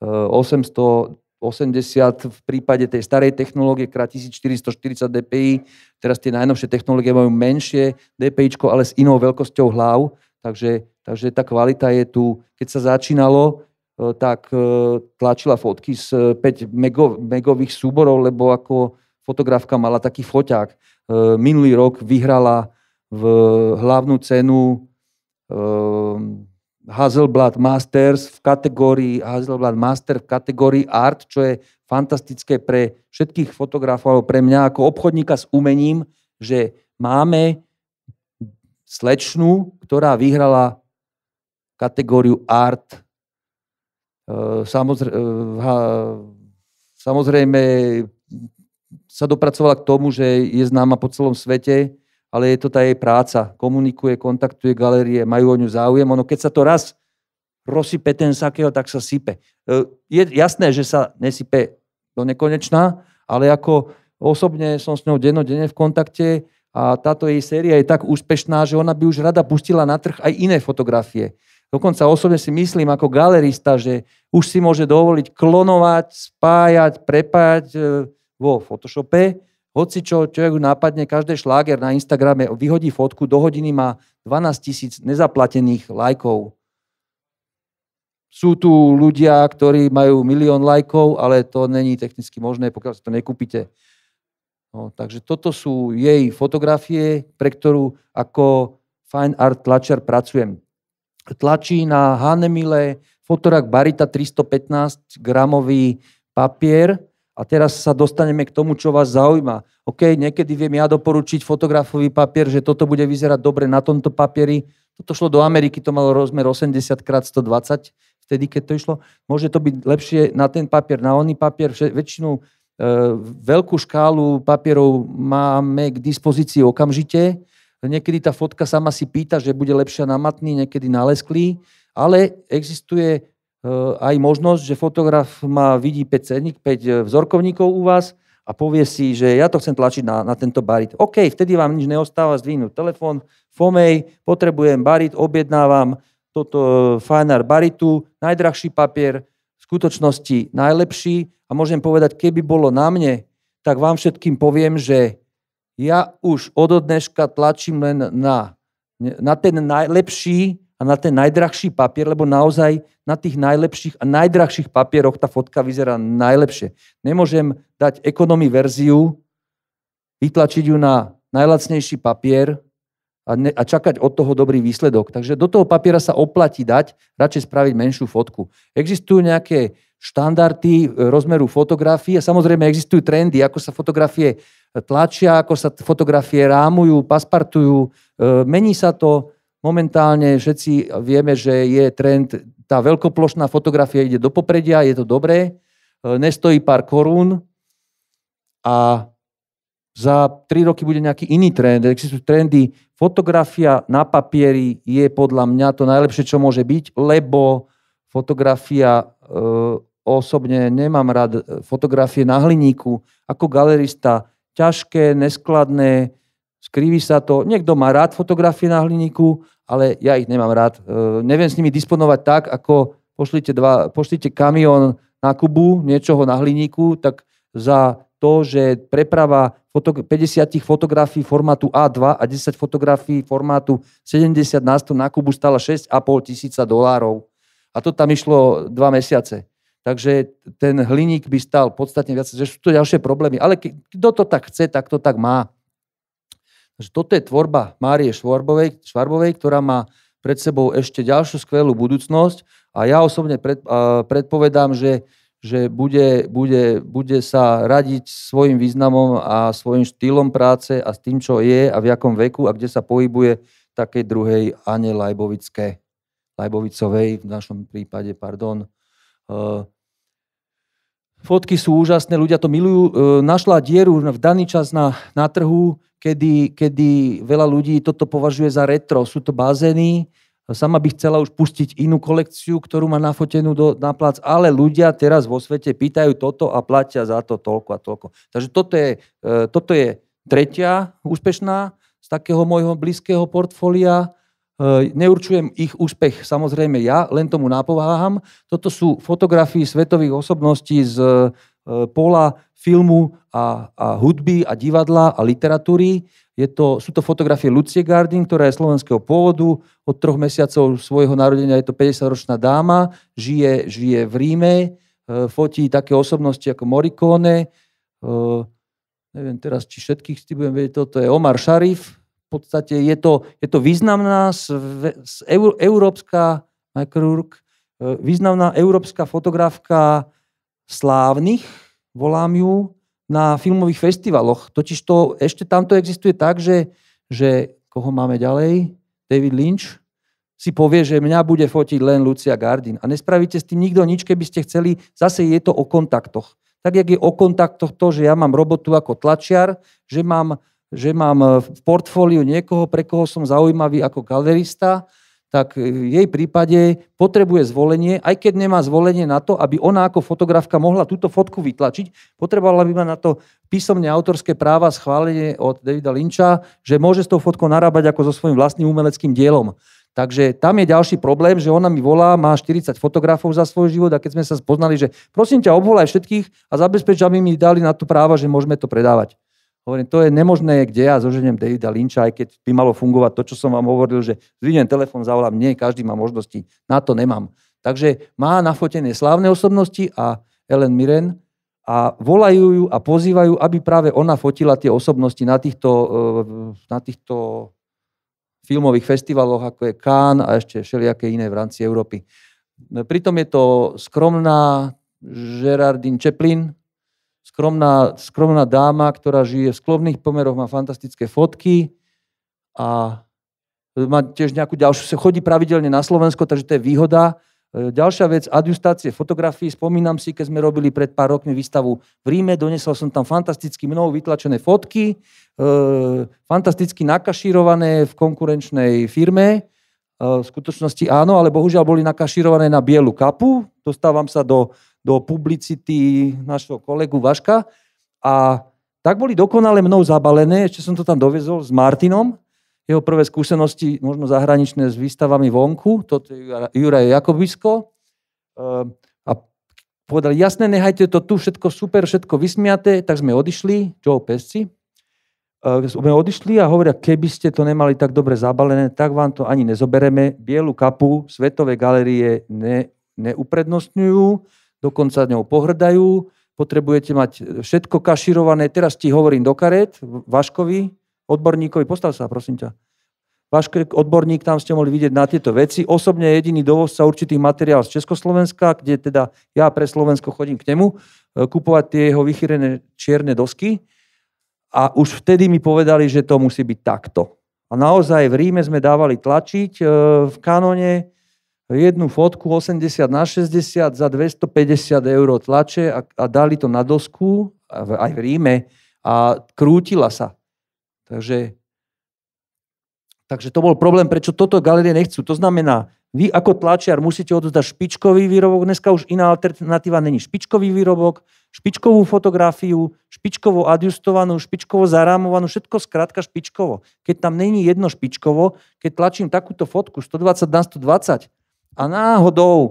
2800 80 v prípade tej starej technológie krát 1440 dpi, teraz tie najnovšie technológie majú menšie dpi, ale s inou veľkosťou hlav, Takže, takže tá kvalita je tu. Keď sa začínalo, e, tak e, tlačila fotky z 5 e, mego, megových súborov, lebo ako fotografka mala taký foťák. Minulý rok vyhrala v hlavnú cenu Hazelblad Masters v kategórii Hazelblad Master v kategórii Art, čo je fantastické pre všetkých fotografov, pre mňa ako obchodníka s umením, že máme slečnu, ktorá vyhrala kategóriu art. E, e, samozrejme sa dopracovala k tomu, že je známa po celom svete, ale je to tá jej práca. Komunikuje, kontaktuje galerie, majú o ňu záujem. Ono, keď sa to raz rozsype ten sakého, tak sa sype. E, je jasné, že sa nesype do nekonečná, ale ako osobne som s ňou dennodenne v kontakte, a táto jej séria je tak úspešná, že ona by už rada pustila na trh aj iné fotografie. Dokonca osobne si myslím ako galerista, že už si môže dovoliť klonovať, spájať, prepájať e, vo Photoshope. Hoci čo, čo nápadne, každý šláger na Instagrame vyhodí fotku, do hodiny má 12 tisíc nezaplatených lajkov. Sú tu ľudia, ktorí majú milión lajkov, ale to není technicky možné, pokiaľ si to nekúpite. No, takže toto sú jej fotografie, pre ktorú ako fine art tlačer pracujem. Tlačí na Hanemile fotorak Barita 315 gramový papier a teraz sa dostaneme k tomu, čo vás zaujíma. OK, niekedy viem ja doporučiť fotografový papier, že toto bude vyzerať dobre na tomto papieri. Toto šlo do Ameriky, to malo rozmer 80x120, vtedy, keď to išlo. Môže to byť lepšie na ten papier, na oný papier. Väčšinu Ehm, veľkú škálu papierov máme k dispozícii okamžite. Niekedy tá fotka sama si pýta, že bude lepšia na matný, niekedy na lesklý, ale existuje ehm, aj možnosť, že fotograf má, vidí 5 cenník, 5 vzorkovníkov u vás a povie si, že ja to chcem tlačiť na, na tento barit. OK, vtedy vám nič neostáva, zdvihnúť telefón, fomej, potrebujem barit, objednávam toto ehm, fajnár baritu, najdrahší papier, skutočnosti najlepší a môžem povedať, keby bolo na mne, tak vám všetkým poviem, že ja už od dneška tlačím len na, na ten najlepší a na ten najdrahší papier, lebo naozaj na tých najlepších a najdrahších papieroch tá fotka vyzerá najlepšie. Nemôžem dať ekonomi verziu, vytlačiť ju na najlacnejší papier a, ne, a čakať od toho dobrý výsledok. Takže do toho papiera sa oplatí dať, radšej spraviť menšiu fotku. Existujú nejaké štandardy e, rozmeru fotografií a samozrejme existujú trendy, ako sa fotografie e, tlačia, ako sa fotografie rámujú, paspartujú. E, mení sa to momentálne, všetci vieme, že je trend, tá veľkoplošná fotografia ide do popredia, je to dobré, nestojí pár korún a za 3 roky bude nejaký iný trend. Existujú trendy. Fotografia na papieri je podľa mňa to najlepšie, čo môže byť, lebo fotografia e, osobne nemám rád e, fotografie na hliníku. Ako galerista ťažké, neskladné, skriví sa to. Niekto má rád fotografie na hliníku, ale ja ich nemám rád. E, neviem s nimi disponovať tak, ako pošlite, dva, pošlite kamión na Kubu niečoho na hliníku, tak za to, že preprava 50 fotografií formátu A2 a 10 fotografií formátu 70 na 100 na Kubu stala 6,5 tisíca dolárov. A to tam išlo dva mesiace. Takže ten hliník by stal podstatne viac. Že sú to ďalšie problémy. Ale kto to tak chce, tak to tak má. Takže toto je tvorba Márie Švarbovej, Švarbovej ktorá má pred sebou ešte ďalšiu skvelú budúcnosť. A ja osobne pred, predpovedám, že že bude, bude, bude sa radiť svojim významom a svojim štýlom práce a s tým, čo je a v jakom veku a kde sa pohybuje takej druhej Ane Lajbovické, Lajbovicovej v našom prípade, pardon. Eh, fotky sú úžasné, ľudia to milujú. Eh, našla dieru v daný čas na, na trhu, kedy, kedy veľa ľudí toto považuje za retro. Sú to bazény, Sama by chcela už pustiť inú kolekciu, ktorú má nafotenú do, na plac, ale ľudia teraz vo svete pýtajú toto a platia za to toľko a toľko. Takže toto je, e, toto je tretia úspešná z takého môjho blízkeho portfólia. E, neurčujem ich úspech samozrejme ja, len tomu napováham. Toto sú fotografie svetových osobností z e, pola filmu a, a hudby a divadla a literatúry. Je to, sú to fotografie Lucie Gardin, ktorá je slovenského pôvodu. Od troch mesiacov svojho narodenia je to 50-ročná dáma, žije, žije v Ríme, e, fotí také osobnosti ako Morikone. E, neviem teraz, či všetkých si budem vedieť, toto je Omar Sharif. V podstate je to, je to významná eur, európska, e, významná európska fotografka slávnych, volám ju, na filmových festivaloch. Totiž to, ešte tamto existuje tak, že, že koho máme ďalej, David Lynch, si povie, že mňa bude fotiť len Lucia Gardin. A nespravíte s tým nikto nič, keby ste chceli. Zase je to o kontaktoch. Tak, jak je o kontaktoch to, že ja mám robotu ako tlačiar, že mám, že mám eh, v portfóliu niekoho, pre koho som zaujímavý ako galerista, tak e, v jej prípade potrebuje zvolenie, aj keď nemá zvolenie na to, aby ona ako fotografka mohla túto fotku vytlačiť, potrebovala by mať na to písomne autorské práva schválenie od Davida Lynča, že môže s tou fotkou narábať ako so svojím vlastným umeleckým dielom. Takže tam je ďalší problém, že ona mi volá, má 40 fotografov za svoj život a keď sme sa spoznali, že prosím ťa, obvolaj všetkých a zabezpeč, aby mi dali na to práva, že môžeme to predávať. Hovorím, to je nemožné, kde ja zoženiem Davida Lynča, aj keď by malo fungovať to, čo som vám hovoril, že zvidím telefón, zavolám, nie, každý má možnosti, na to nemám. Takže má nafotené slávne osobnosti a Ellen Miren a volajú ju a pozývajú, aby práve ona fotila tie osobnosti na týchto, eh, na týchto filmových festivaloch, ako je Cannes a ešte všelijaké iné v rámci Európy. Pritom je to skromná Gerardine Chaplin, skromná, skromná dáma, ktorá žije v sklovných pomeroch, má fantastické fotky a má tiež nejakú ďalšiu, chodí pravidelne na Slovensko, takže to je výhoda. E, ďalšia vec, adjustácie fotografií. Spomínam si, keď sme robili pred pár rokmi výstavu v Ríme, donesol som tam fantasticky mnoho vytlačené fotky, e, fantasticky nakaširované v konkurenčnej firme. E, v skutočnosti áno, ale bohužiaľ boli nakaširované na bielu kapu. Dostávam sa do do publicity našho kolegu Vaška a tak boli dokonale mnou zabalené, ešte som to tam dovezol s Martinom, jeho prvé skúsenosti, možno zahraničné s výstavami vonku, toto je Juraj Jakobisko. Ehm, a povedali, jasné, nehajte to tu, všetko super, všetko vysmiate. tak sme odišli, čo pesci. Ehm, sme odišli a hovoria, keby ste to nemali tak dobre zabalené, tak vám to ani nezobereme. Bielu kapu Svetové galerie ne, neuprednostňujú dokonca ňou pohrdajú, potrebujete mať všetko kaširované. Teraz ti hovorím do karet, Vaškovi, odborníkovi, postav sa, prosím ťa. Váš odborník tam ste mohli vidieť na tieto veci. Osobne jediný dovozca určitých materiál z Československa, kde teda ja pre Slovensko chodím k nemu e, kupovať tie jeho vychýrené čierne dosky. A už vtedy mi povedali, že to musí byť takto. A naozaj v Ríme sme dávali tlačiť e, v kanone jednu fotku 80 na 60 za 250 eur tlače a, a dali to na dosku aj v Ríme a krútila sa. Takže, takže to bol problém, prečo toto galerie nechcú. To znamená, vy ako tlačiar musíte odozdať špičkový výrobok, dneska už iná alternatíva není špičkový výrobok, špičkovú fotografiu, špičkovo adjustovanú, špičkovo zarámovanú, všetko skrátka špičkovo. Keď tam není jedno špičkovo, keď tlačím takúto fotku 120 na 120, a náhodou e,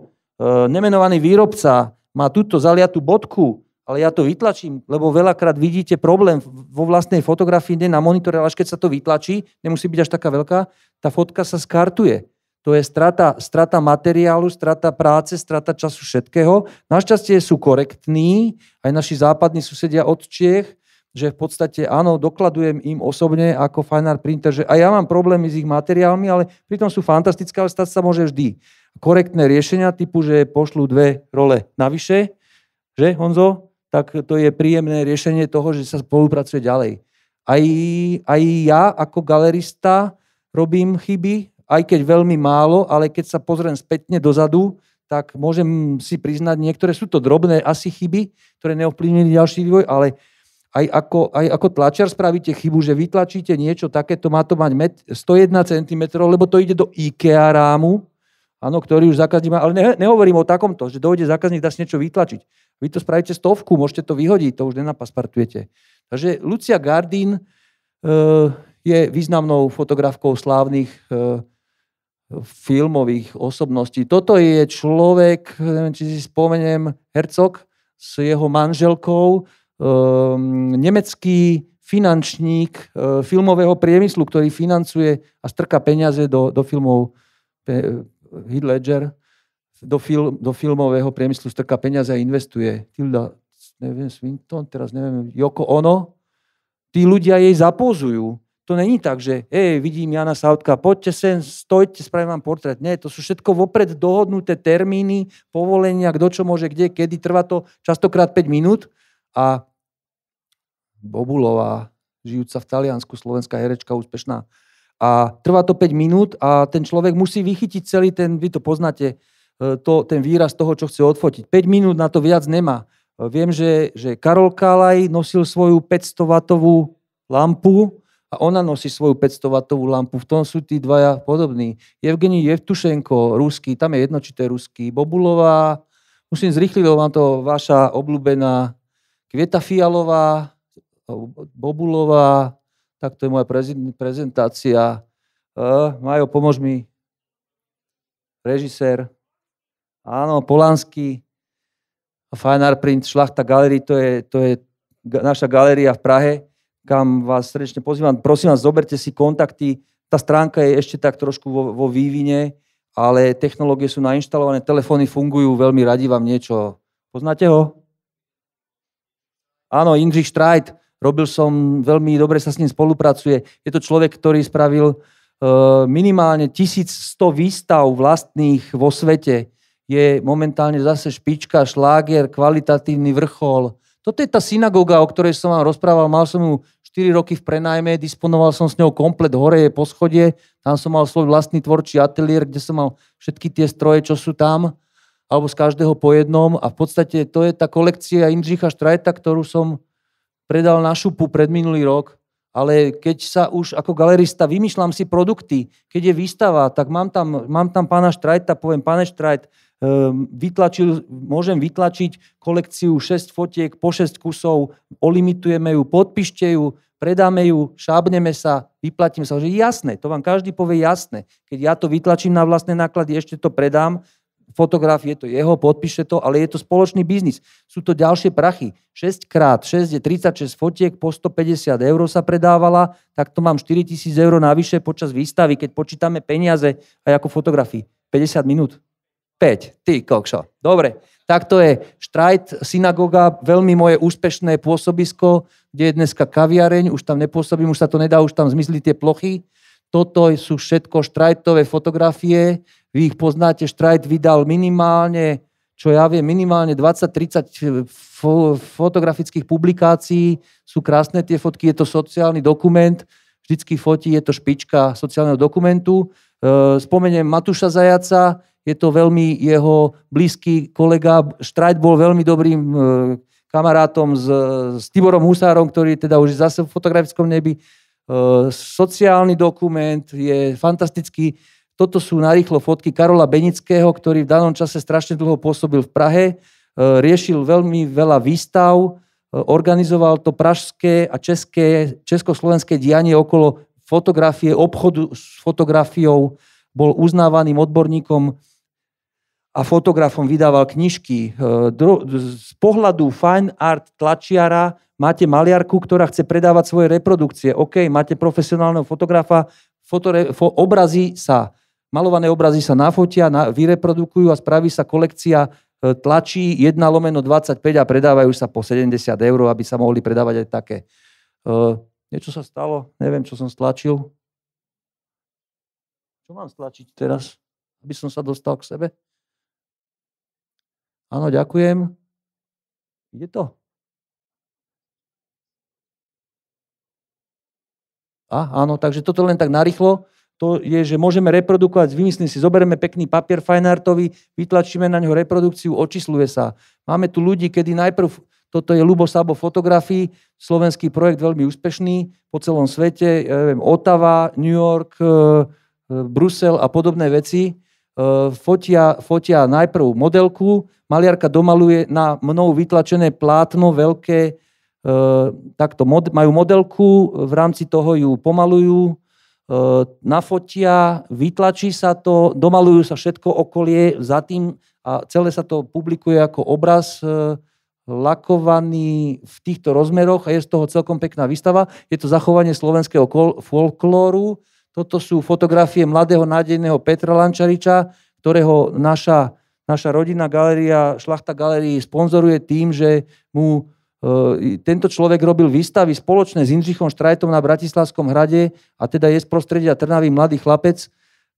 nemenovaný výrobca má túto zaliatú bodku, ale ja to vytlačím, lebo veľakrát vidíte problém vo vlastnej fotografii, nie na monitore, ale až keď sa to vytlačí, nemusí byť až taká veľká, tá fotka sa skartuje. To je strata, strata materiálu, strata práce, strata času všetkého. Našťastie sú korektní, aj naši západní susedia od Čiech, že v podstate áno, dokladujem im osobne ako fine art printer, že aj ja mám problémy s ich materiálmi, ale pritom sú fantastické, ale stať sa môže vždy korektné riešenia typu, že pošlú dve role navyše, že Honzo, tak to je príjemné riešenie toho, že sa spolupracuje ďalej. Aj, aj ja ako galerista robím chyby, aj keď veľmi málo, ale keď sa pozriem spätne dozadu, tak môžem si priznať, niektoré sú to drobné asi chyby, ktoré neovplyvnili ďalší vývoj, ale aj ako, aj ako tlačiar spravíte chybu, že vytlačíte niečo takéto, má to mať 101 cm, lebo to ide do IKEA rámu, Áno, ktorý už zákazník má, ale ne, nehovorím o takomto, že dojde zákazník, dá si niečo vytlačiť. Vy to spravíte stovku, môžete to vyhodiť, to už nenapaspartujete. Takže Lucia Gardín e, je významnou fotografkou slávnych e, filmových osobností. Toto je človek, neviem, či si spomeniem, Hercog s jeho manželkou, e, nemecký finančník e, filmového priemyslu, ktorý financuje a strka peniaze do, do filmov Heath Ledger do, fil, do filmového priemyslu strká peniaze a investuje. Tilda, neviem, Swinton, teraz neviem, Joko Ono. Tí ľudia jej zapozujú. To není tak, že hej, vidím Jana Sautka, poďte sem, stojte, spravím vám portrét. Nie, to sú všetko vopred dohodnuté termíny, povolenia, kto čo môže, kde, kedy. Trvá to častokrát 5 minút. A Bobulová, žijúca v Taliansku, slovenská herečka, úspešná a trvá to 5 minút a ten človek musí vychytiť celý ten, vy to poznáte, e, to, ten výraz toho, čo chce odfotiť. 5 minút na to viac nemá. E, viem, že, že Karol Kalaj nosil svoju 500-watovú lampu a ona nosí svoju 500-watovú lampu. V tom sú tí dvaja podobní. Evgeni Jevtušenko, ruský, tam je jedno, či to je ruský. Bobulová, musím zrýchliť, lebo mám to vaša obľúbená Kvieta Fialová, Bobulová, tak to je moja prezentácia. Majo, pomôž mi. Režisér. Áno, Polanský. Fine Art Print, Šlachta Gallery, to je, to je naša galéria v Prahe, kam vás srdečne pozývam. Prosím vás, zoberte si kontakty. Tá stránka je ešte tak trošku vo, vo vývine, ale technológie sú nainštalované, telefóny fungujú, veľmi radi vám niečo. Poznáte ho? Áno, Indřich Štrajt, robil som, veľmi dobre sa s ním spolupracuje. Je to človek, ktorý spravil e, minimálne 1100 výstav vlastných vo svete. Je momentálne zase špička, šláger, kvalitatívny vrchol. Toto je tá synagóga, o ktorej som vám rozprával. Mal som ju 4 roky v prenajme, disponoval som s ňou komplet, hore je schode. tam som mal svoj vlastný tvorčí ateliér, kde som mal všetky tie stroje, čo sú tam, alebo z každého po jednom. A v podstate to je tá kolekcia Indřicha Štrajta, ktorú som predal na šupu pred minulý rok, ale keď sa už ako galerista vymýšľam si produkty, keď je výstava, tak mám tam, mám tam pána Štrajta, poviem, pane Štrajt, ehm, vytlačil, môžem vytlačiť kolekciu 6 fotiek po 6 kusov, olimitujeme ju, podpíšte ju, predáme ju, šábneme sa, vyplatím sa. Že jasné, to vám každý povie jasné. Keď ja to vytlačím na vlastné náklady, ešte to predám fotograf, je to jeho, podpíše to, ale je to spoločný biznis. Sú to ďalšie prachy. 6 krát 6 je 36 fotiek, po 150 eur sa predávala, tak to mám 4000 eur navyše počas výstavy, keď počítame peniaze aj ako fotografii. 50 minút. 5. Ty, kokšo. Dobre. Tak to je Štrajt, synagoga, veľmi moje úspešné pôsobisko, kde je dneska kaviareň, už tam nepôsobím, už sa to nedá, už tam zmizli tie plochy. Toto sú všetko štrajtové fotografie, vy ich poznáte, Štrajt vydal minimálne, čo ja viem, minimálne 20-30 fo- fotografických publikácií. Sú krásne tie fotky, je to sociálny dokument, vždycky fotí, je to špička sociálneho dokumentu. E, spomeniem Matuša Zajaca, je to veľmi jeho blízky kolega. Štrajt bol veľmi dobrým e, kamarátom s, s Tiborom Husárom, ktorý teda už zase v fotografickom nebi. E, sociálny dokument je fantastický. Toto sú narýchlo fotky Karola Benického, ktorý v danom čase strašne dlho pôsobil v Prahe, e, riešil veľmi veľa výstav, e, organizoval to pražské a české, československé dianie okolo fotografie, obchodu s fotografiou, bol uznávaným odborníkom a fotografom vydával knižky. E, z pohľadu fine art tlačiara máte maliarku, ktorá chce predávať svoje reprodukcie. OK, máte profesionálneho fotografa, fotore, fo, obrazy sa malované obrazy sa nafotia, na, vyreprodukujú a spraví sa kolekcia e, tlačí 1 lomeno 25 a predávajú sa po 70 eur, aby sa mohli predávať aj také. Uh, niečo sa stalo, neviem, čo som stlačil. Čo mám stlačiť teraz, aby som sa dostal k sebe? Áno, ďakujem. Ide to? A, áno, takže toto len tak narýchlo to je, že môžeme reprodukovať, vymyslím si, zoberieme pekný papier fajnartový, vytlačíme na ňo reprodukciu, očísluje sa. Máme tu ľudí, kedy najprv, toto je Lubo Sabo fotografii, slovenský projekt veľmi úspešný po celom svete, ja neviem, Otava, New York, e, e, Brusel a podobné veci. E, fotia, fotia najprv modelku, maliarka domaluje na mnou vytlačené plátno veľké, takto majú modelku, v rámci toho ju pomalujú, nafotia, vytlačí sa to, domalujú sa všetko okolie, za tým a celé sa to publikuje ako obraz e, lakovaný v týchto rozmeroch a je z toho celkom pekná výstava. Je to zachovanie slovenského folklóru. Toto sú fotografie mladého nádejného Petra Lančariča, ktorého naša, naša rodina galeria, šlachta galerii sponzoruje tým, že mu Ehm, tento človek robil výstavy spoločné s Indřichom Štrajtom na Bratislavskom hrade a teda je z prostredia Trnavy mladý chlapec,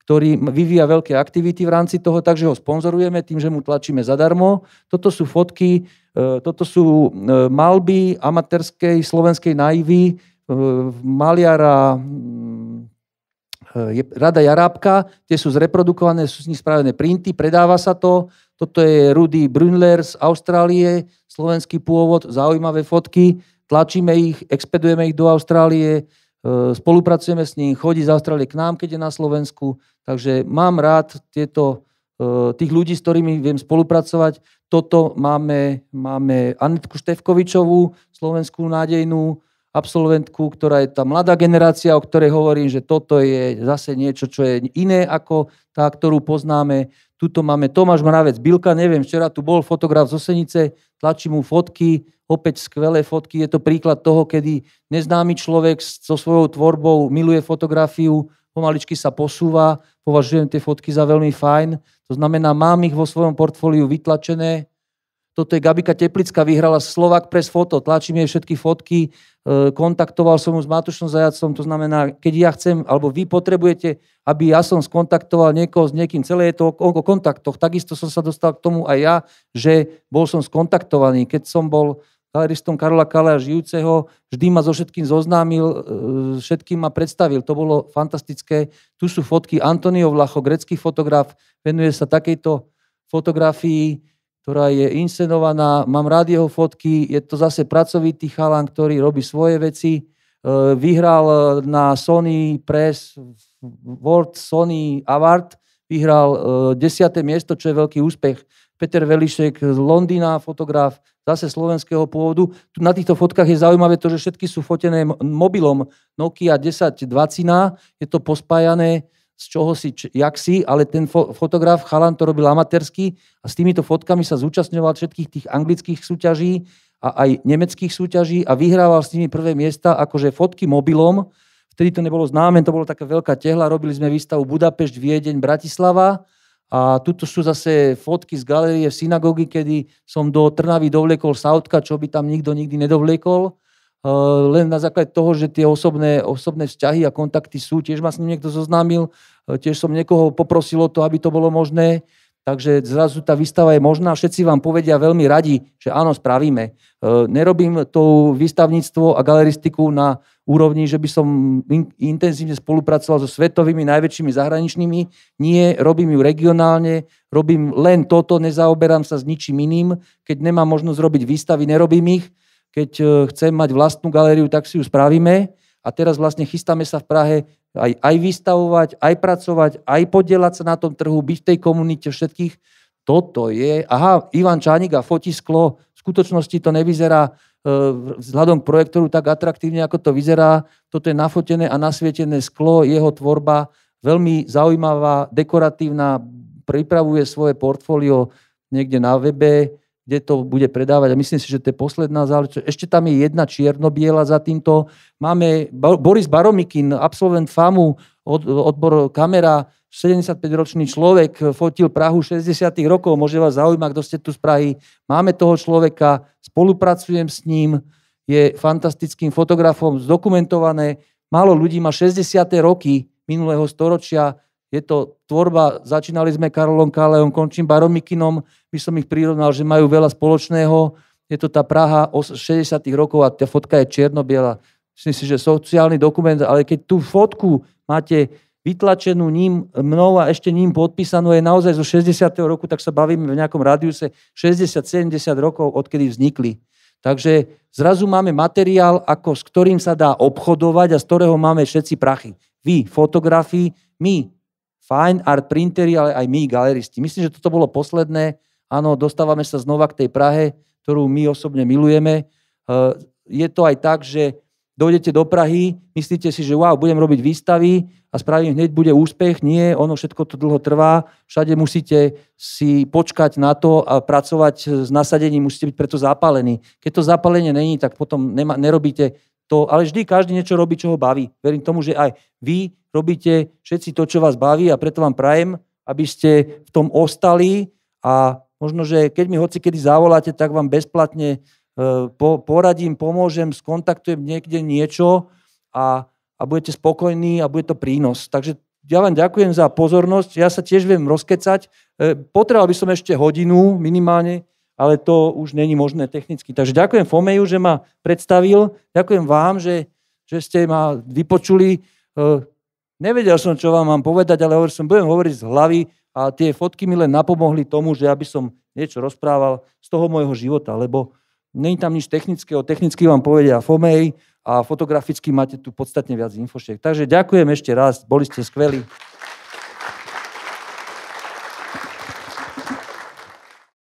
ktorý vyvíja veľké aktivity v rámci toho, takže ho sponzorujeme tým, že mu tlačíme zadarmo. Toto sú fotky, ehm, toto sú ehm, malby amatérskej slovenskej naivy maliara Rada Jarábka, tie sú zreprodukované, sú z nich spravené printy, predáva sa to, toto je Rudy Brunler z Austrálie, slovenský pôvod, zaujímavé fotky. Tlačíme ich, expedujeme ich do Austrálie, e, spolupracujeme s ním, chodí z Austrálie k nám, keď je na Slovensku. Takže mám rád tieto, e, tých ľudí, s ktorými viem spolupracovať. Toto máme, máme Anetku Števkovičovú, slovenskú nádejnú absolventku, ktorá je tá mladá generácia, o ktorej hovorím, že toto je zase niečo, čo je iné ako tá, ktorú poznáme. Tuto máme Tomáš Mravec, Bilka, neviem, včera tu bol fotograf z Osenice, tlačí mu fotky, opäť skvelé fotky. Je to príklad toho, kedy neznámy človek so svojou tvorbou miluje fotografiu, pomaličky sa posúva, považujem tie fotky za veľmi fajn. To znamená, mám ich vo svojom portfóliu vytlačené, toto je Gabika Teplická, vyhrala Slovak Press Foto, tlačím jej všetky fotky, e, kontaktoval som ju s Matušom Zajacom, to znamená, keď ja chcem, alebo vy potrebujete, aby ja som skontaktoval niekoho s niekým, celé je to o, o kontaktoch. Takisto som sa dostal k tomu aj ja, že bol som skontaktovaný. Keď som bol galeristom Karola Kalea žijúceho, vždy ma so všetkým zoznámil, e, všetkým ma predstavil. To bolo fantastické. Tu sú fotky Antonio Vlacho, grecký fotograf, venuje sa takejto fotografii ktorá je inscenovaná, mám rád jeho fotky, je to zase pracovitý chalan, ktorý robí svoje veci, e, vyhral e, na Sony Press World Sony Award, vyhral 10. E, miesto, čo je veľký úspech. Peter Velišek z Londýna, fotograf, zase slovenského pôvodu. Tu na týchto fotkách je zaujímavé to, že všetky sú fotené mobilom Nokia 1020, je to pospájané z čoho si, č- jak si, ale ten fo- fotograf, chalan to robil amatérsky a s týmito fotkami sa zúčastňoval všetkých tých anglických súťaží a aj nemeckých súťaží a vyhrával s nimi prvé miesta, akože fotky mobilom, vtedy to nebolo známe, to bolo taká veľká tehla, robili sme výstavu Budapešť, Viedeň, Bratislava a tuto sú zase fotky z galerie v synagógy, kedy som do Trnavy dovliekol sautka, čo by tam nikto nikdy nedovliekol len na základe toho, že tie osobné, osobné vzťahy a kontakty sú, tiež ma s ním niekto zoznámil, tiež som niekoho poprosil o to, aby to bolo možné, takže zrazu tá výstava je možná, všetci vám povedia veľmi radi, že áno, spravíme. Nerobím to výstavníctvo a galeristiku na úrovni, že by som in, intenzívne spolupracoval so svetovými najväčšími zahraničnými. Nie, robím ju regionálne, robím len toto, nezaoberám sa s ničím iným. Keď nemám možnosť robiť výstavy, nerobím ich keď e, chcem mať vlastnú galériu, tak si ju spravíme a teraz vlastne chystáme sa v Prahe aj, aj vystavovať, aj pracovať, aj podielať sa na tom trhu, byť v tej komunite všetkých. Toto je, aha, Ivan Čánik a fotí sklo, v skutočnosti to nevyzerá e, vzhľadom k projektoru tak atraktívne, ako to vyzerá. Toto je nafotené a nasvietené sklo, jeho tvorba, veľmi zaujímavá, dekoratívna, pripravuje svoje portfólio niekde na webe, kde to bude predávať. A myslím si, že to je posledná záležitosť. Ešte tam je jedna biela za týmto. Máme Boris Baromikin, absolvent FAMu, od, odbor kamera, 75-ročný človek, fotil Prahu 60 rokov, môže vás zaujímať, kto ste tu z Prahy. Máme toho človeka, spolupracujem s ním, je fantastickým fotografom, zdokumentované. Málo ľudí má 60. roky minulého storočia, je to tvorba, začínali sme Karolom Káleom, končím Baromikinom, by som ich prirovnal, že majú veľa spoločného. Je to tá Praha 60. rokov a tá fotka je čierno-biela. Myslím si, že sociálny dokument, ale keď tú fotku máte vytlačenú ním, mnou a ešte ním podpísanú je naozaj zo 60. roku, tak sa bavíme v nejakom radiuse 60-70 rokov, odkedy vznikli. Takže zrazu máme materiál, ako, s ktorým sa dá obchodovať a z ktorého máme všetci prachy. Vy, fotografi, my, fajn art printery, ale aj my, galeristi. Myslím, že toto bolo posledné. Áno, dostávame sa znova k tej Prahe, ktorú my osobne milujeme. Eh, je to aj tak, že dojdete do Prahy, myslíte si, že wow, budem robiť výstavy a spravím hneď bude úspech. Nie, ono všetko to dlho trvá. Všade musíte si počkať na to a pracovať s nasadením, musíte byť preto zapálení. Keď to zapálenie není, tak potom nema, nerobíte to, ale vždy každý niečo robí, čo ho baví. Verím tomu, že aj vy robíte všetci to, čo vás baví a preto vám prajem, aby ste v tom ostali a možno, že keď mi hoci kedy zavoláte, tak vám bezplatne e, po, poradím, pomôžem, skontaktujem niekde niečo a, a budete spokojní a bude to prínos. Takže ja vám ďakujem za pozornosť, ja sa tiež viem rozkecať. E, potreboval by som ešte hodinu minimálne, ale to už není možné technicky. Takže ďakujem Fomeju, že ma predstavil, ďakujem vám, že, že ste ma vypočuli. E, nevedel som, čo vám mám povedať, ale hovoril som, budem hovoriť z hlavy a tie fotky mi len napomohli tomu, že aby som niečo rozprával z toho môjho života, lebo není tam nič technického. Technicky vám povedia Fomej a fotograficky máte tu podstatne viac infošiek. Takže ďakujem ešte raz, boli ste skvelí.